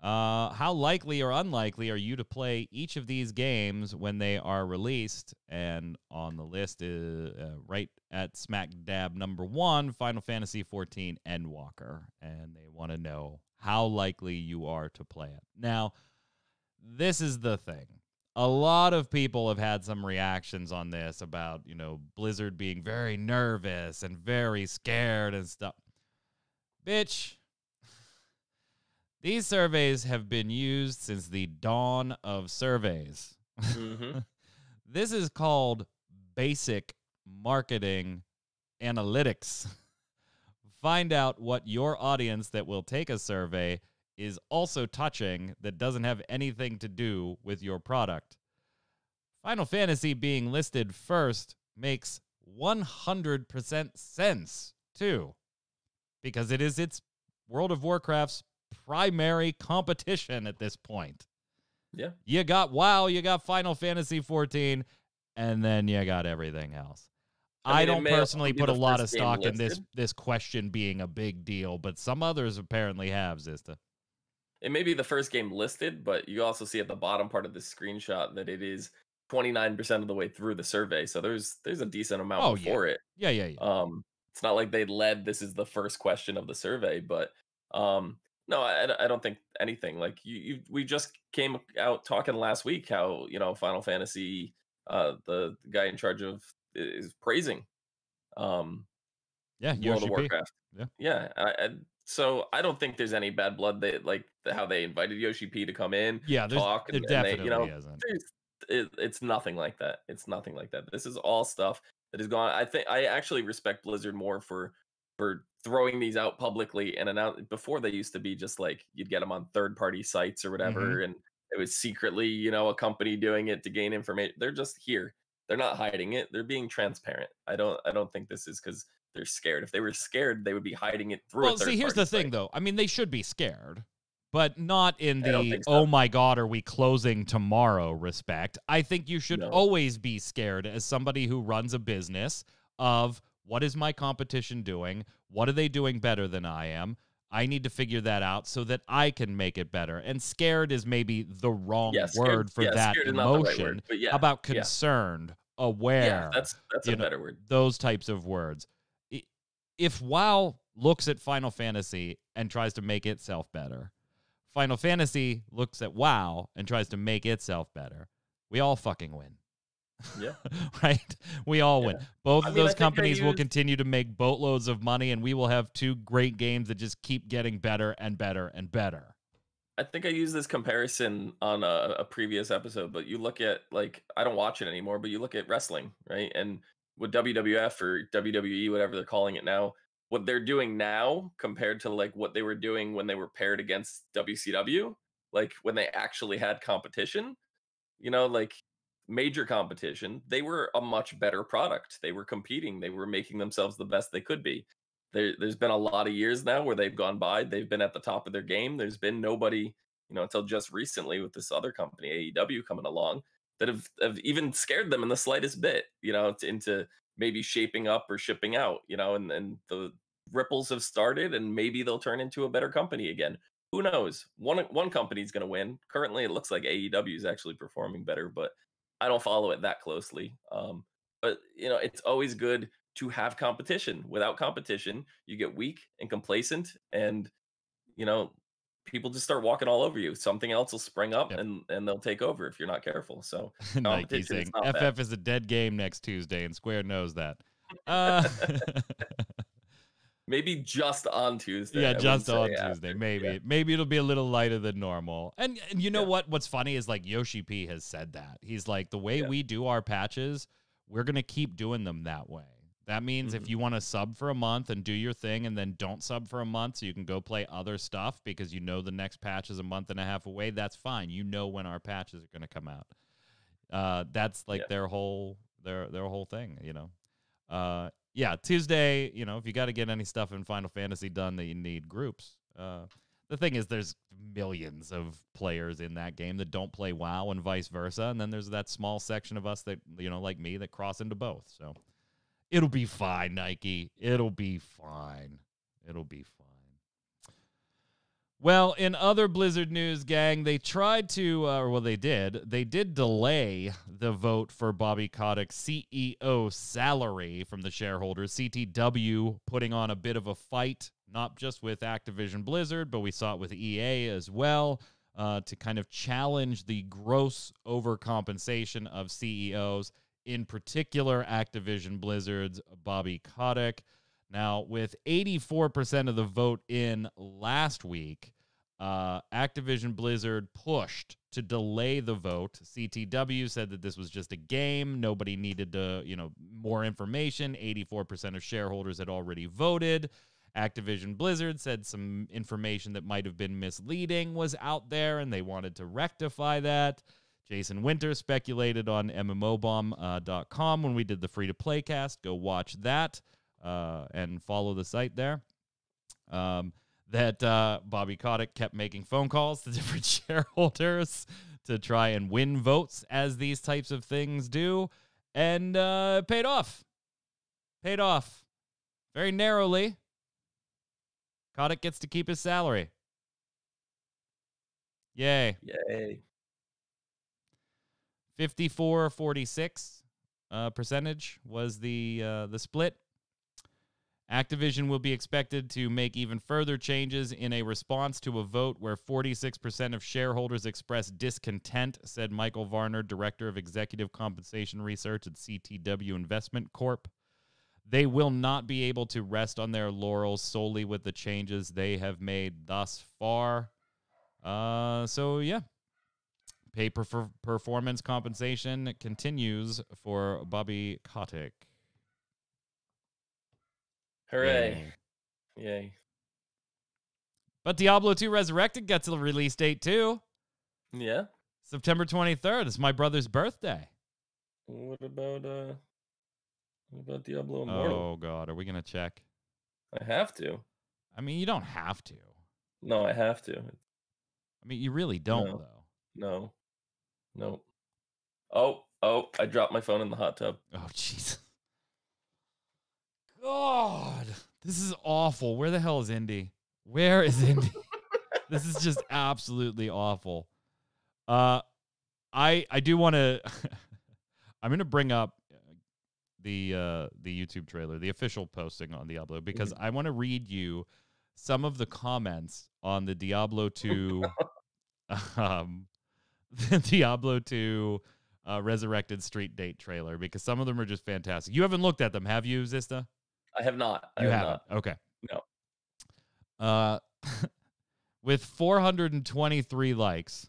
Uh, how likely or unlikely are you to play each of these games when they are released? And on the list is uh, right at smack dab number one, Final Fantasy XIV Endwalker, and they want to know how likely you are to play it. Now, this is the thing. A lot of people have had some reactions on this about, you know, Blizzard being very nervous and very scared and stuff. Bitch, these surveys have been used since the dawn of surveys. Mm-hmm. this is called basic marketing analytics. find out what your audience that will take a survey is also touching that doesn't have anything to do with your product. Final Fantasy being listed first makes 100% sense, too, because it is its World of Warcraft's primary competition at this point. Yeah. You got WoW, you got Final Fantasy 14, and then you got everything else. I, mean, I don't personally put a lot of stock listed. in this this question being a big deal, but some others apparently have Zista. It may be the first game listed, but you also see at the bottom part of the screenshot that it is 29% of the way through the survey. So there's there's a decent amount oh, before yeah. it. Yeah, yeah, yeah. Um it's not like they led this is the first question of the survey, but um no, I, I don't think anything. Like you, you we just came out talking last week how, you know, Final Fantasy uh the guy in charge of is praising. Um, yeah, World of Warcraft. Yeah, yeah. I, I, so I don't think there's any bad blood. They like how they invited Yoshi P to come in. Yeah, talk. and, definitely and they, you know, isn't. It, it's nothing like that. It's nothing like that. This is all stuff that is gone. I think I actually respect Blizzard more for for throwing these out publicly and announce before they used to be just like you'd get them on third party sites or mm-hmm. whatever mm-hmm. and it was secretly you know a company doing it to gain information they're just here they're not hiding it. They're being transparent. I don't I don't think this is because they're scared. If they were scared, they would be hiding it through. Well, see, here's the thing, though. I mean, they should be scared, but not in the so. "Oh my God, are we closing tomorrow?" respect. I think you should no. always be scared as somebody who runs a business of what is my competition doing? What are they doing better than I am? I need to figure that out so that I can make it better. And scared is maybe the wrong yeah, scared, word for yeah, that emotion. Right word, yeah, How about concerned, aware? that's that's a know, better word. Those types of words. If WoW looks at Final Fantasy and tries to make itself better, Final Fantasy looks at WoW and tries to make itself better. We all fucking win. Yeah. right? We all yeah. win. Both I of mean, those companies used... will continue to make boatloads of money and we will have two great games that just keep getting better and better and better. I think I used this comparison on a, a previous episode, but you look at like I don't watch it anymore, but you look at wrestling, right? And with WWF or WWE, whatever they're calling it now, what they're doing now compared to like what they were doing when they were paired against WCW, like when they actually had competition, you know, like major competition, they were a much better product. They were competing, they were making themselves the best they could be. There, has been a lot of years now where they've gone by, they've been at the top of their game. There's been nobody, you know, until just recently with this other company, AEW, coming along that have, have even scared them in the slightest bit, you know, into maybe shaping up or shipping out, you know, and, and the ripples have started and maybe they'll turn into a better company again. Who knows? One one company's going to win. Currently, it looks like AEW is actually performing better, but I don't follow it that closely. Um, but you know, it's always good to have competition. Without competition, you get weak and complacent, and you know, people just start walking all over you. Something else will spring up yep. and and they'll take over if you're not careful. So Nike saying FF bad. is a dead game next Tuesday, and Square knows that. Uh, Maybe just on Tuesday. Yeah, I just on Tuesday. After. Maybe. Yeah. Maybe it'll be a little lighter than normal. And, and you know yeah. what? What's funny is like Yoshi P has said that. He's like, the way yeah. we do our patches, we're going to keep doing them that way. That means mm-hmm. if you want to sub for a month and do your thing and then don't sub for a month so you can go play other stuff because you know the next patch is a month and a half away, that's fine. You know when our patches are going to come out. Uh, that's like their whole their their whole thing, you know. Uh, yeah, Tuesday, you know, if you got to get any stuff in Final Fantasy done that you need groups. Uh, the thing is, there's millions of players in that game that don't play WoW and vice versa. And then there's that small section of us that, you know, like me, that cross into both. So it'll be fine, Nike. It'll be fine. It'll be fine. Well, in other Blizzard news, gang, they tried to, uh, well, they did. They did delay the vote for Bobby Kotick's CEO salary from the shareholders. CTW putting on a bit of a fight, not just with Activision Blizzard, but we saw it with EA as well, uh, to kind of challenge the gross overcompensation of CEOs, in particular Activision Blizzard's Bobby Kotick. Now, with 84% of the vote in last week, uh, Activision Blizzard pushed to delay the vote. CTW said that this was just a game. Nobody needed to, you know, more information. 84% of shareholders had already voted. Activision Blizzard said some information that might have been misleading was out there and they wanted to rectify that. Jason Winter speculated on MMOBomb.com uh, when we did the free to play cast. Go watch that uh, and follow the site there. Um, that uh, Bobby Kotick kept making phone calls to different shareholders to try and win votes, as these types of things do, and uh, paid off. Paid off very narrowly. Kotick gets to keep his salary. Yay. Yay. 54 46 uh, percentage was the uh, the split Activision will be expected to make even further changes in a response to a vote where 46% of shareholders expressed discontent, said Michael Varner, Director of Executive Compensation Research at CTW Investment Corp. They will not be able to rest on their laurels solely with the changes they have made thus far. Uh, so, yeah. Pay per- performance compensation continues for Bobby Kotick. Hooray. Yay. Yay. But Diablo 2 Resurrected gets a release date too. Yeah. September 23rd. It's my brother's birthday. What about uh what about Diablo Immortal? Oh god, are we going to check? I have to. I mean, you don't have to. No, I have to. I mean, you really don't no. though. No. No. Oh, oh, I dropped my phone in the hot tub. Oh Jesus. God, this is awful. Where the hell is Indy? Where is Indy? this is just absolutely awful. Uh, I I do want to. I'm going to bring up uh, the uh, the YouTube trailer, the official posting on Diablo, because mm-hmm. I want to read you some of the comments on the Diablo oh, two, um, the Diablo two uh, Resurrected Street Date trailer, because some of them are just fantastic. You haven't looked at them, have you, Zista? I have not. I you have haven't. Not. Okay. No. Uh, with 423 likes,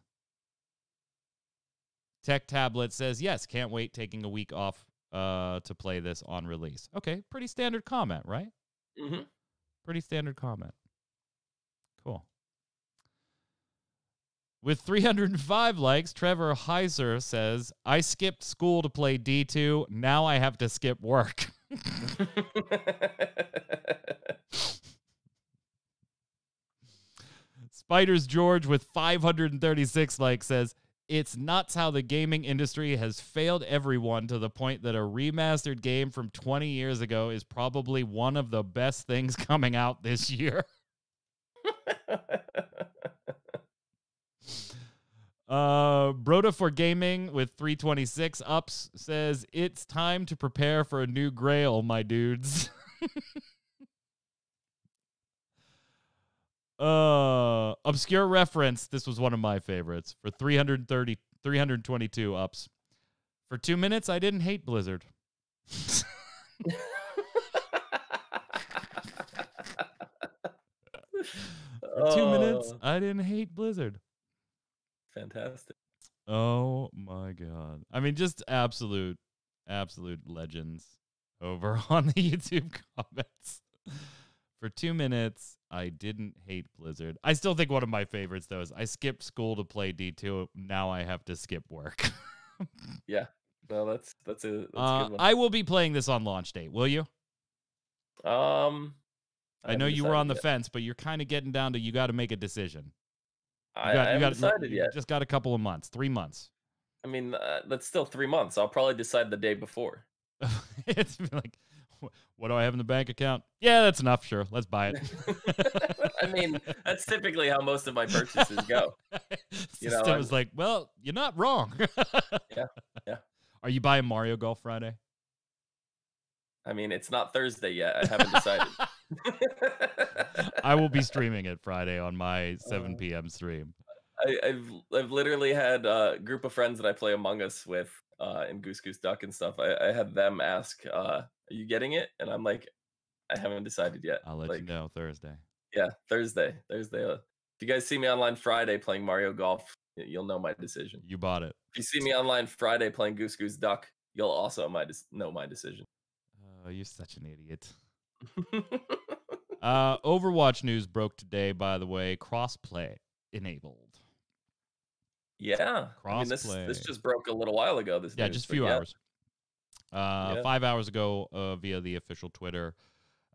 Tech Tablet says, "Yes, can't wait. Taking a week off uh, to play this on release." Okay, pretty standard comment, right? Mm-hmm. Pretty standard comment. Cool. With 305 likes, Trevor Heiser says, I skipped school to play D2. Now I have to skip work. Spiders George with 536 likes says, It's nuts how the gaming industry has failed everyone to the point that a remastered game from 20 years ago is probably one of the best things coming out this year. Uh, Broda for Gaming with 326 ups says, It's time to prepare for a new grail, my dudes. uh, obscure reference. This was one of my favorites for 330, 322 ups. For two minutes, I didn't hate Blizzard. for two minutes, oh. I didn't hate Blizzard. Fantastic. Oh my god. I mean just absolute absolute legends over on the YouTube comments. For 2 minutes, I didn't hate Blizzard. I still think one of my favorites though is I skipped school to play D2, now I have to skip work. yeah. No, that's that's a, that's uh, I will be playing this on launch date. Will you? Um I, I know you were on the yet. fence, but you're kind of getting down to you got to make a decision. I, got, I haven't got, decided yet. Just got a couple of months, three months. I mean, uh, that's still three months. I'll probably decide the day before. it's like, what do I have in the bank account? Yeah, that's enough. Sure, let's buy it. I mean, that's typically how most of my purchases go. you know, I was like, well, you're not wrong. yeah, yeah. Are you buying Mario Golf Friday? I mean, it's not Thursday yet. I haven't decided. I will be streaming it Friday on my 7 uh, p.m. stream. I, have I've literally had a group of friends that I play Among Us with, uh, and Goose Goose Duck and stuff. I, I had them ask, uh, "Are you getting it?" And I'm like, "I haven't decided yet." I'll let like, you know Thursday. Yeah, Thursday, Thursday. Uh, if you guys see me online Friday playing Mario Golf, you'll know my decision. You bought it. If you see me online Friday playing Goose Goose Duck, you'll also my know my decision. Oh, you're such an idiot. uh, Overwatch news broke today, by the way. Crossplay enabled. Yeah. Crossplay. I mean, this, this, just broke a little while ago. This yeah, news, just a few yeah. hours. Uh, yeah. Five hours ago uh, via the official Twitter.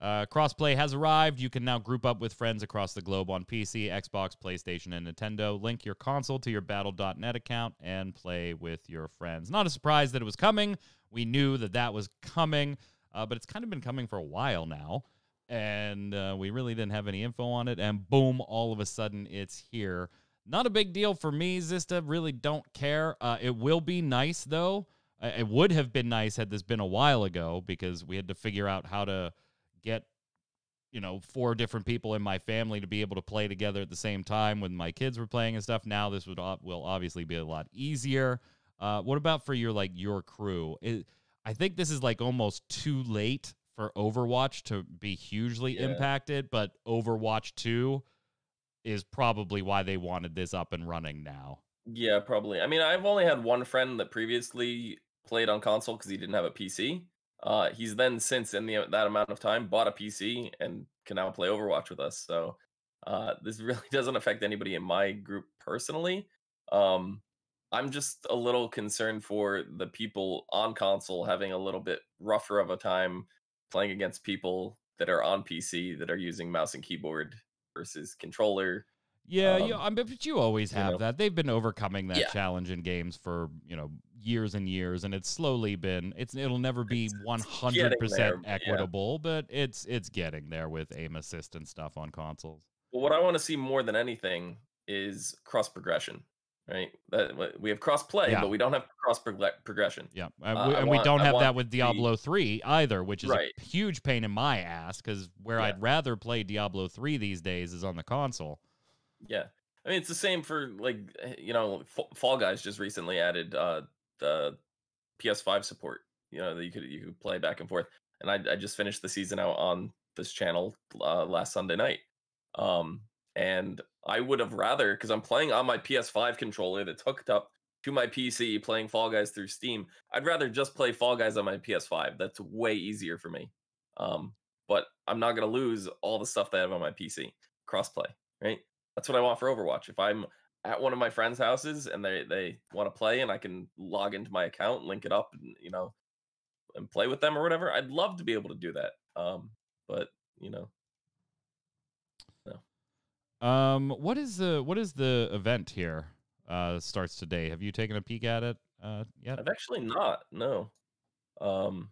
Uh, crossplay has arrived. You can now group up with friends across the globe on PC, Xbox, PlayStation, and Nintendo. Link your console to your Battle.net account and play with your friends. Not a surprise that it was coming. We knew that that was coming uh, but it's kind of been coming for a while now. And uh, we really didn't have any info on it. And boom, all of a sudden it's here. Not a big deal for me, Zista. Really don't care. Uh, it will be nice, though. Uh, it would have been nice had this been a while ago because we had to figure out how to get, you know, four different people in my family to be able to play together at the same time when my kids were playing and stuff. Now this would will obviously be a lot easier. Uh, what about for your like your crew? I think this is like almost too late for Overwatch to be hugely yeah. impacted, but Overwatch 2 is probably why they wanted this up and running now. Yeah, probably. I mean, I've only had one friend that previously played on console because he didn't have a PC. Uh, he's then since in the, that amount of time bought a PC and can now play Overwatch with us. So uh, this really doesn't affect anybody in my group personally. Um, I'm just a little concerned for the people on console having a little bit rougher of a time playing against people that are on PC that are using mouse and keyboard versus controller. Yeah, um, you, I mean, but you always have you know, that. They've been overcoming that yeah. challenge in games for you know years and years, and it's slowly been. It's it'll never be one hundred percent equitable, yeah. but it's it's getting there with aim assist and stuff on consoles. Well, what I want to see more than anything is cross progression right? That, we have cross play, yeah. but we don't have cross progression. Yeah, uh, we, and want, we don't I have that with Diablo three either, which is right. a huge pain in my ass because where yeah. I'd rather play Diablo three these days is on the console. Yeah, I mean it's the same for like eh, you know Fall Guys just recently added uh, the PS5 support. You know that you could you could play back and forth, and I, I just finished the season out on this channel uh, last Sunday night. Um, and I would have rather, because I'm playing on my PS5 controller that's hooked up to my PC playing Fall Guys through Steam. I'd rather just play Fall Guys on my PS5. That's way easier for me. Um, but I'm not gonna lose all the stuff that I have on my PC. Crossplay, right? That's what I want for Overwatch. If I'm at one of my friends' houses and they they want to play and I can log into my account, link it up, and you know, and play with them or whatever, I'd love to be able to do that. Um, but you know, um, what is the what is the event here? Uh, starts today. Have you taken a peek at it uh, yet? I've actually not. No. Um.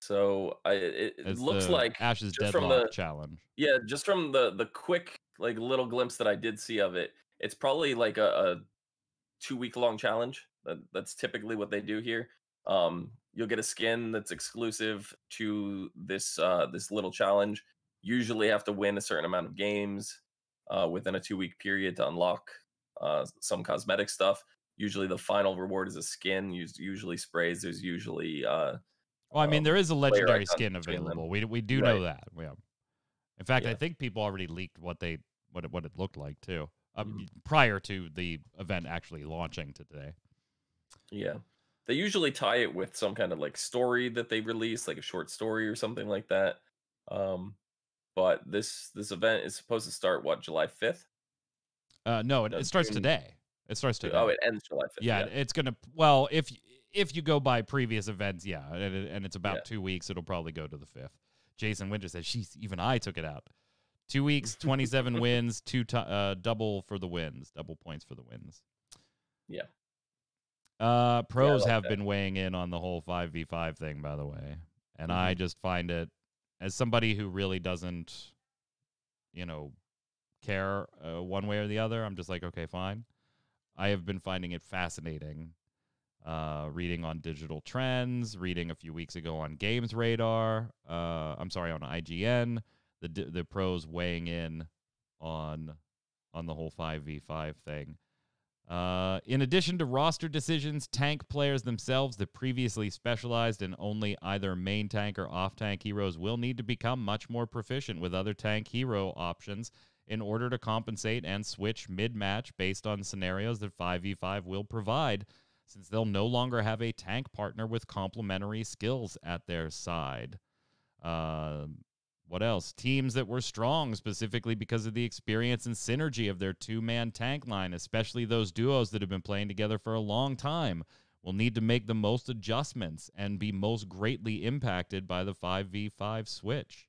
So I it, looks like Ash's dead from the, challenge. Yeah, just from the the quick like little glimpse that I did see of it, it's probably like a, a two week long challenge. That, that's typically what they do here. Um, you'll get a skin that's exclusive to this uh, this little challenge usually have to win a certain amount of games uh, within a two week period to unlock uh, some cosmetic stuff. Usually, the final reward is a skin. Usually sprays. There's usually. Uh, well, I uh, mean, there is a legendary skin available. We we do right. know that. Yeah. In fact, yeah. I think people already leaked what they what it, what it looked like too, um, mm-hmm. prior to the event actually launching today. Yeah, they usually tie it with some kind of like story that they release, like a short story or something like that. Um, but this this event is supposed to start what July fifth. Uh, no, it, it starts June. today. It starts today. Oh, it ends July fifth. Yeah, yeah, it's gonna. Well, if if you go by previous events, yeah, and, and it's about yeah. two weeks, it'll probably go to the fifth. Jason Winter says, "She's even I took it out. Two weeks, twenty-seven wins, two t- uh, double for the wins, double points for the wins." Yeah. Uh, pros yeah, like have that. been weighing in on the whole five v five thing, by the way, and mm-hmm. I just find it as somebody who really doesn't, you know, care uh, one way or the other, I'm just like, okay, fine. I have been finding it fascinating uh, reading on digital trends, reading a few weeks ago on Games Radar. Uh, I'm sorry, on IGN. The the pros weighing in on on the whole five v five thing. Uh, in addition to roster decisions, tank players themselves that previously specialized in only either main tank or off tank heroes will need to become much more proficient with other tank hero options in order to compensate and switch mid match based on scenarios that 5v5 will provide, since they'll no longer have a tank partner with complementary skills at their side. Uh, what else? Teams that were strong specifically because of the experience and synergy of their two man tank line, especially those duos that have been playing together for a long time, will need to make the most adjustments and be most greatly impacted by the 5v5 switch.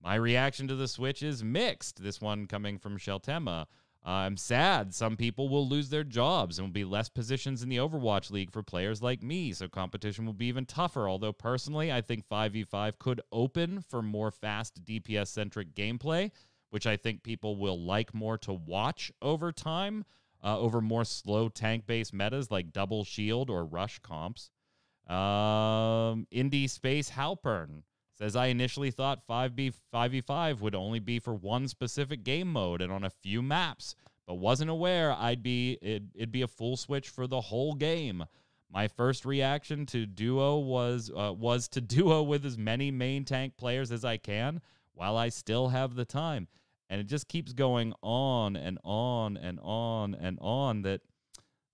My reaction to the switch is mixed, this one coming from Sheltema. I'm sad. Some people will lose their jobs and will be less positions in the Overwatch League for players like me, so competition will be even tougher. Although, personally, I think 5v5 could open for more fast DPS centric gameplay, which I think people will like more to watch over time, uh, over more slow tank based metas like double shield or rush comps. Um, indie Space Halpern. Says I initially thought 5B 5v5 would only be for one specific game mode and on a few maps, but wasn't aware I'd be it'd, it'd be a full switch for the whole game. My first reaction to duo was uh, was to duo with as many main tank players as I can while I still have the time. And it just keeps going on and on and on and on that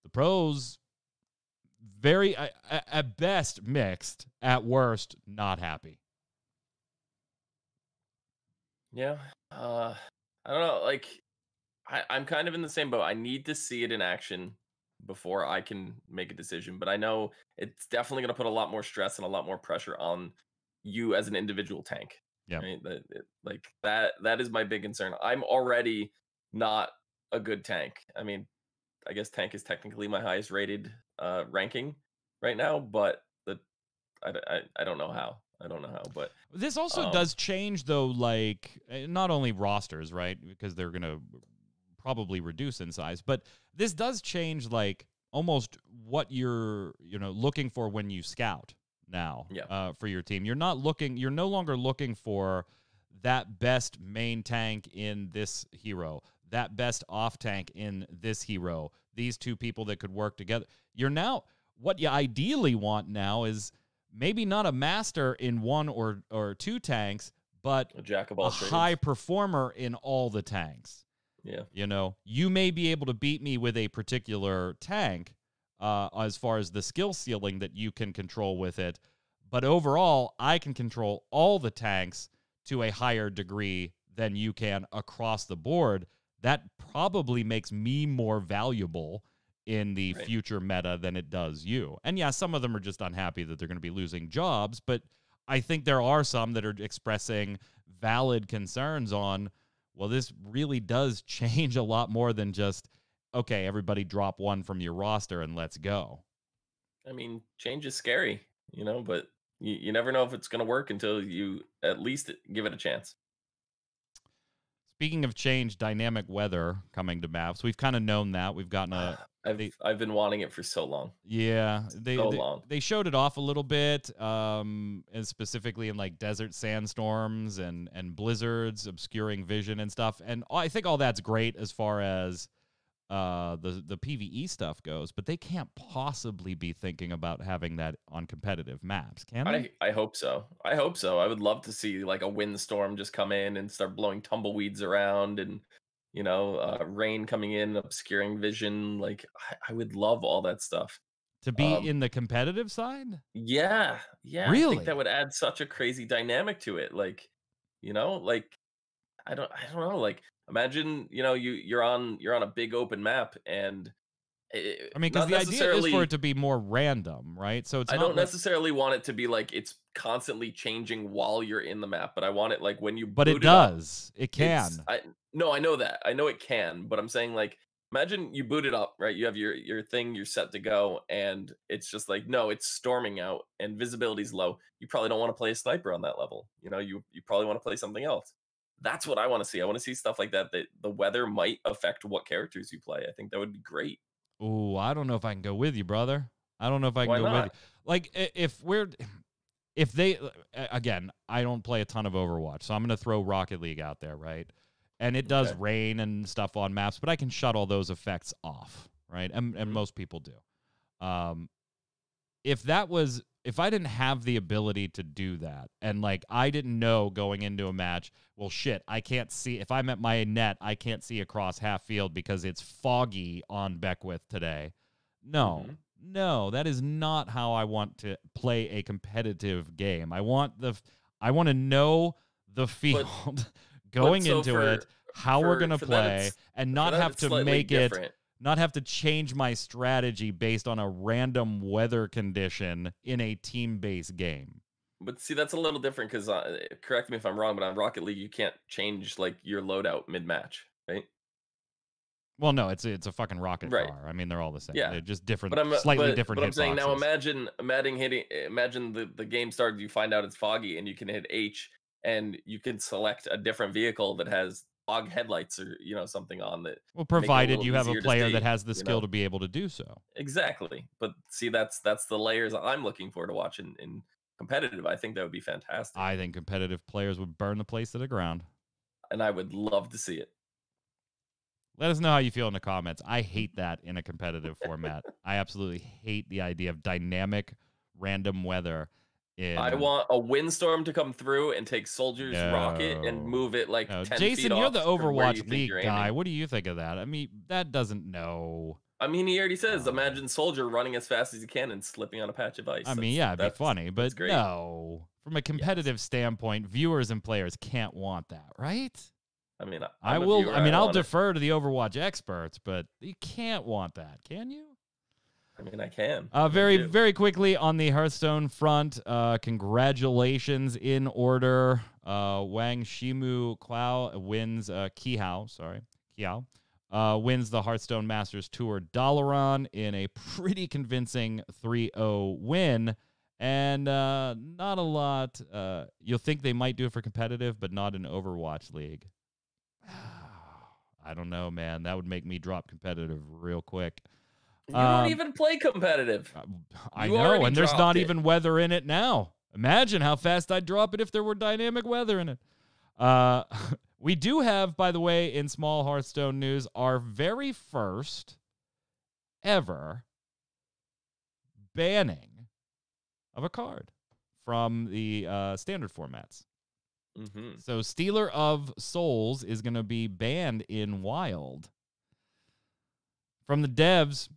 the pros very at best mixed, at worst not happy. Yeah. Uh, I don't know. Like, I, I'm kind of in the same boat. I need to see it in action before I can make a decision. But I know it's definitely going to put a lot more stress and a lot more pressure on you as an individual tank. Yeah. Right? it, like that. That is my big concern. I'm already not a good tank. I mean, I guess tank is technically my highest rated uh, ranking right now, but the I, I, I don't know how. I don't know how, but this also um, does change though. Like eh, not only rosters, right? Because they're gonna probably reduce in size, but this does change like almost what you're you know looking for when you scout now yeah. uh, for your team. You're not looking. You're no longer looking for that best main tank in this hero, that best off tank in this hero. These two people that could work together. You're now what you ideally want now is maybe not a master in one or or two tanks, but a jack of all a high performer in all the tanks. Yeah. You know, you may be able to beat me with a particular tank uh, as far as the skill ceiling that you can control with it, but overall, I can control all the tanks to a higher degree than you can across the board. That probably makes me more valuable in the right. future meta than it does you. And yeah, some of them are just unhappy that they're going to be losing jobs, but I think there are some that are expressing valid concerns on, well, this really does change a lot more than just, okay, everybody drop one from your roster and let's go. I mean, change is scary, you know, but you, you never know if it's going to work until you at least give it a chance. Speaking of change, dynamic weather coming to maps, we've kind of known that. We've gotten a, ah. I've they, I've been wanting it for so long. Yeah, they so they, long. they showed it off a little bit, um, and specifically in like desert sandstorms and and blizzards obscuring vision and stuff. And I think all that's great as far as uh, the the PVE stuff goes, but they can't possibly be thinking about having that on competitive maps, can I, they? I hope so. I hope so. I would love to see like a windstorm just come in and start blowing tumbleweeds around and you know, uh, rain coming in, obscuring vision. Like I, I would love all that stuff. To be um, in the competitive side? Yeah. Yeah. Really? I think that would add such a crazy dynamic to it. Like, you know, like I don't I don't know. Like imagine, you know, you you're on you're on a big open map and it, eh, I mean, because the idea is for it to be more random, right? So it's I don't necessarily want it to be like it's constantly changing while you're in the map, but I want it like when you But it does. It, up, it can. I, no, I know that. I know it can, but I'm saying like imagine you boot it up, right? You have your your thing, you're set to go and it's just like no, it's storming out and visibility's low. You probably don't want to play a sniper on that level. You know, you you probably want to play something else. That's what I want to see. I want to see stuff like that that the weather might affect what characters you play. I think that would be great. Oh, I don't know if I can go with you, brother. I don't know if I can Why go not? with you. Like if we're if they again, I don't play a ton of Overwatch, so I'm going to throw Rocket League out there, right? And it does okay. rain and stuff on maps, but I can shut all those effects off, right? And, and mm-hmm. most people do. Um, if that was if I didn't have the ability to do that, and like I didn't know going into a match, well, shit, I can't see if I'm at my net, I can't see across half field because it's foggy on Beckwith today. No, mm-hmm. No, that is not how I want to play a competitive game. I want the I want to know the field but, going but so into for, it, how for, we're going to play and not have to make different. it not have to change my strategy based on a random weather condition in a team-based game. But see, that's a little different because uh, correct me if I'm wrong, but on Rocket League, you can't change like your loadout mid-match, right? Well, no, it's it's a fucking rocket right. car. I mean, they're all the same. Yeah. they're just different, but I'm, uh, slightly but, different. But I'm saying boxes. now, imagine, imagine hitting, imagine the the game starts. You find out it's foggy, and you can hit H, and you can select a different vehicle that has fog headlights or you know something on that. Well, provided you have a player stay, that has the skill know? to be able to do so. Exactly, but see, that's that's the layers I'm looking for to watch in, in competitive. I think that would be fantastic. I think competitive players would burn the place to the ground, and I would love to see it. Let us know how you feel in the comments. I hate that in a competitive format. I absolutely hate the idea of dynamic random weather. In... I want a windstorm to come through and take Soldier's no. rocket and move it like no. 10 Jason, feet you're the Overwatch you League guy. What do you think of that? I mean, that doesn't know. I mean, he already says, imagine Soldier running as fast as he can and slipping on a patch of ice. I mean, yeah, it'd be funny, but no. From a competitive yes. standpoint, viewers and players can't want that, right? I mean, I'm i will. I mean, I will defer it. to the Overwatch experts, but you can't want that, can you? I mean, I can. Uh, very, I very quickly on the Hearthstone front, uh, congratulations in order. Uh, Wang Shimu Clow wins uh, Kihao, sorry, Kihao, uh, wins the Hearthstone Masters Tour Dalaran in a pretty convincing 3 0 win. And uh, not a lot. Uh, you'll think they might do it for competitive, but not an Overwatch League. I don't know, man. That would make me drop competitive real quick. You um, don't even play competitive. I, I know, and there's not it. even weather in it now. Imagine how fast I'd drop it if there were dynamic weather in it. Uh, we do have, by the way, in small Hearthstone news, our very first ever banning of a card from the uh, standard formats. Mm-hmm. So Stealer of Souls is going to be banned in Wild. From the devs,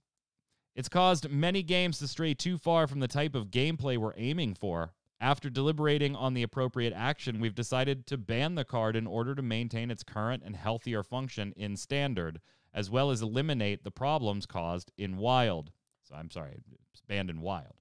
it's caused many games to stray too far from the type of gameplay we're aiming for. After deliberating on the appropriate action, we've decided to ban the card in order to maintain its current and healthier function in standard, as well as eliminate the problems caused in wild. So I'm sorry, it's banned in wild.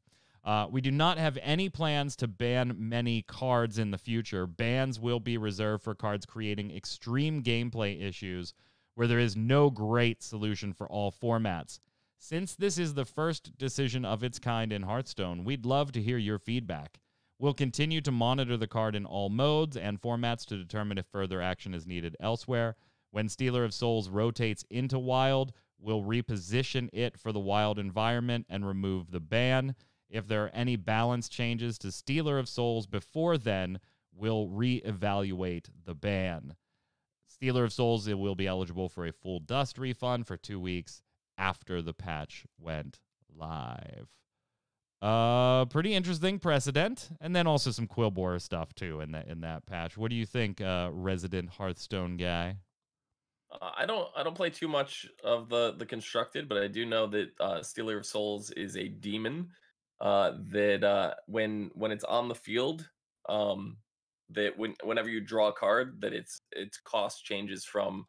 Uh, we do not have any plans to ban many cards in the future. Bans will be reserved for cards creating extreme gameplay issues where there is no great solution for all formats. Since this is the first decision of its kind in Hearthstone, we'd love to hear your feedback. We'll continue to monitor the card in all modes and formats to determine if further action is needed elsewhere. When Stealer of Souls rotates into Wild, we'll reposition it for the Wild environment and remove the ban. If there are any balance changes to Stealer of Souls before then, we'll reevaluate the ban. Stealer of Souls it will be eligible for a full dust refund for two weeks after the patch went live. Uh, pretty interesting precedent, and then also some Quillbore stuff too in that in that patch. What do you think, uh, resident Hearthstone guy? Uh, I don't I don't play too much of the the constructed, but I do know that uh, Stealer of Souls is a demon, uh, that uh, when when it's on the field, um, that when whenever you draw a card, that its its cost changes from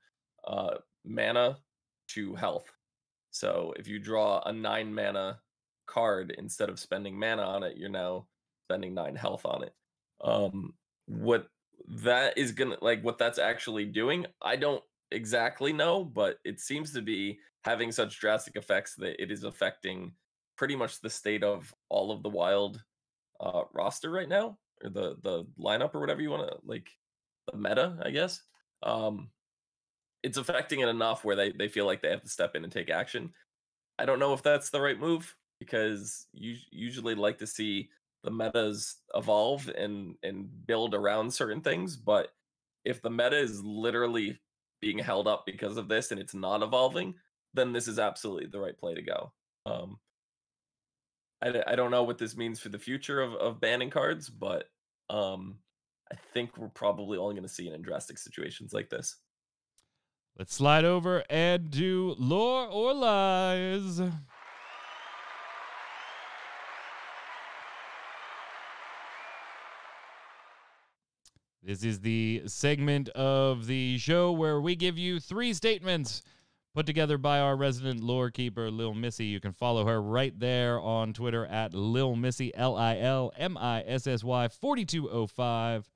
uh, mana to health. So if you draw a nine mana card instead of spending mana on it, you're now spending nine health on it. Um, what that is gonna like what that's actually doing, I don't exactly know, but it seems to be having such drastic effects that it is affecting pretty much the state of all of the wild uh, roster right now, or the the lineup or whatever you want to like the meta, I guess. Um, it's affecting it enough where they they feel like they have to step in and take action. I don't know if that's the right move because you usually like to see the metas evolve and and build around certain things, but if the meta is literally being held up because of this and it's not evolving, then this is absolutely the right play to go. Um, I, I don't know what this means for the future of, of banning cards, but um, I think we're probably only going to see it in drastic situations like this. Let's slide over and do lore or lies. This is the segment of the show where we give you three statements put together by our resident lore keeper, Lil Missy. You can follow her right there on Twitter at Lil Missy, L I L M I S S Y 4205.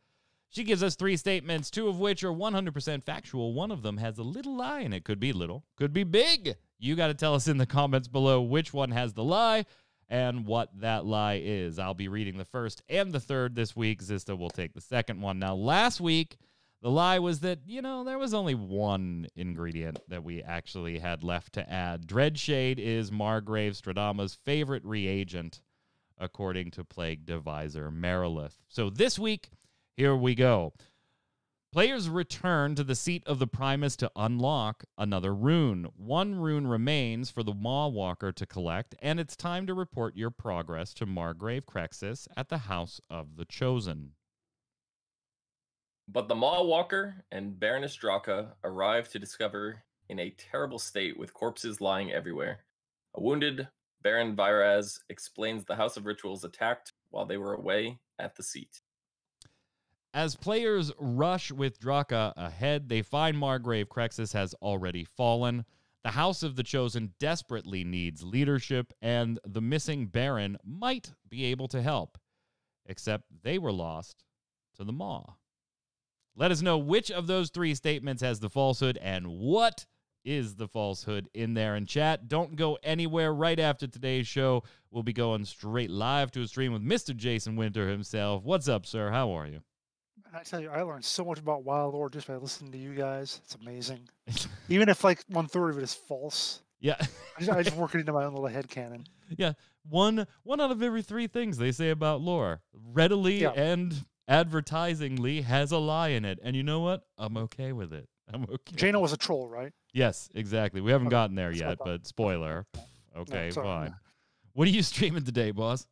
She gives us three statements, two of which are 100% factual. One of them has a little lie and it. Could be little, could be big. You got to tell us in the comments below which one has the lie and what that lie is. I'll be reading the first and the third this week. Zista will take the second one. Now, last week, the lie was that, you know, there was only one ingredient that we actually had left to add. Dreadshade is Margrave Stradama's favorite reagent, according to plague deviser Merilith. So this week, here we go. Players return to the seat of the Primus to unlock another rune. One rune remains for the Maw Walker to collect, and it's time to report your progress to Margrave Crexus at the House of the Chosen. But the Maw Walker and Baroness Draka arrive to discover in a terrible state with corpses lying everywhere. A wounded Baron Viraz explains the House of Rituals attacked while they were away at the seat. As players rush with Draka ahead, they find Margrave Crexus has already fallen. The House of the Chosen desperately needs leadership, and the missing Baron might be able to help. Except they were lost to the Maw. Let us know which of those three statements has the falsehood and what is the falsehood in there in chat. Don't go anywhere. Right after today's show, we'll be going straight live to a stream with Mr. Jason Winter himself. What's up, sir? How are you? I tell you, I learned so much about Wild Lore just by listening to you guys. It's amazing. Even if like one third of it is false. Yeah. I, just, I just work it into my own little head cannon. Yeah. One one out of every three things they say about lore. Readily yeah. and advertisingly has a lie in it. And you know what? I'm okay with it. I'm okay. Jaina was a troll, right? Yes, exactly. We haven't okay. gotten there yet, but spoiler. Okay, no, fine. What are you streaming today, boss?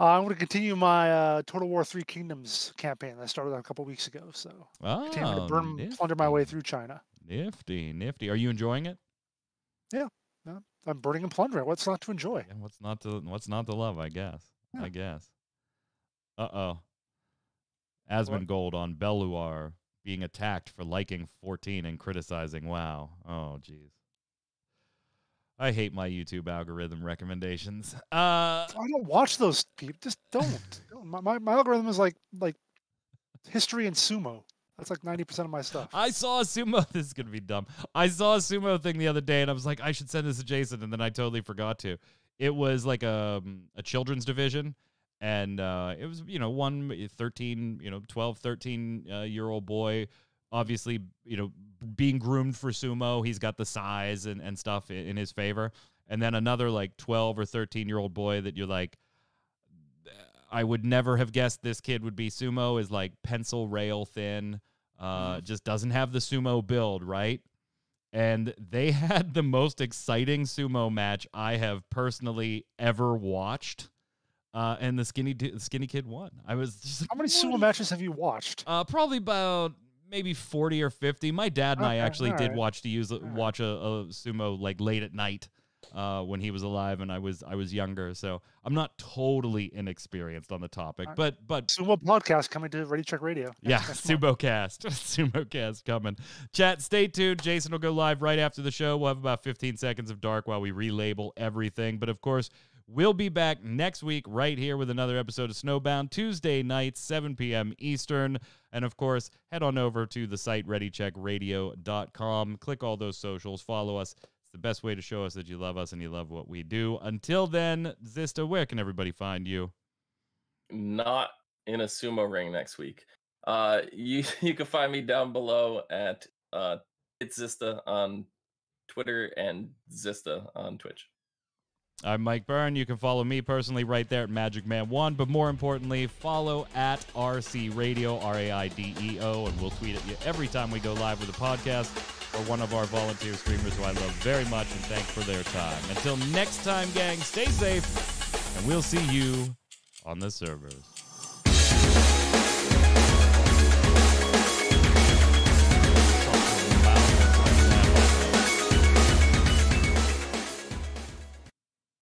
Uh, I'm going to continue my uh, Total War Three Kingdoms campaign that I started a couple weeks ago. So, oh, continuing to burn, plunder my way through China. Nifty, nifty. Are you enjoying it? Yeah, no, I'm burning and plundering. What's not to enjoy? Yeah, what's not to What's not to love? I guess. Yeah. I guess. Uh oh. Gold on Belluar being attacked for liking 14 and criticizing WoW. Oh, jeez. I hate my YouTube algorithm recommendations. Uh, I don't watch those. People. Just don't. my, my, my algorithm is like like history and sumo. That's like 90% of my stuff. I saw a sumo. This is going to be dumb. I saw a sumo thing the other day and I was like, I should send this to Jason. And then I totally forgot to. It was like a, um, a children's division and uh, it was you know one 13 you know 12 13 uh, year old boy obviously you know being groomed for sumo he's got the size and, and stuff in, in his favor and then another like 12 or 13 year old boy that you're like i would never have guessed this kid would be sumo is like pencil rail thin uh, mm just doesn't have the sumo build right and they had the most exciting sumo match i have personally ever watched uh, and the skinny skinny kid won. I was just like, how many sumo matches have you watched? Uh, probably about maybe forty or fifty. My dad and okay, I actually did watch to use all watch a, a, sumo like late at night uh, when he was alive and I was I was younger. So I'm not totally inexperienced on the topic, but but sumo podcast coming to Ready Check Radio. yeah, sumo cast, sumo cast coming. Chat, stay tuned. Jason will go live right after the show. We'll have about 15 seconds of dark while we relabel everything, but of course. We'll be back next week right here with another episode of Snowbound Tuesday night, 7 p.m. Eastern. And of course, head on over to the site readycheckradio.com. Click all those socials, follow us. It's the best way to show us that you love us and you love what we do. Until then, Zista, where can everybody find you? Not in a sumo ring next week. Uh, you you can find me down below at uh, it's Zista on Twitter and Zista on Twitch. I'm Mike Byrne. You can follow me personally right there at Magic Man One, but more importantly, follow at RC Radio, R A I D E O, and we'll tweet at you every time we go live with a podcast or one of our volunteer streamers who I love very much and thank for their time. Until next time, gang, stay safe, and we'll see you on the servers.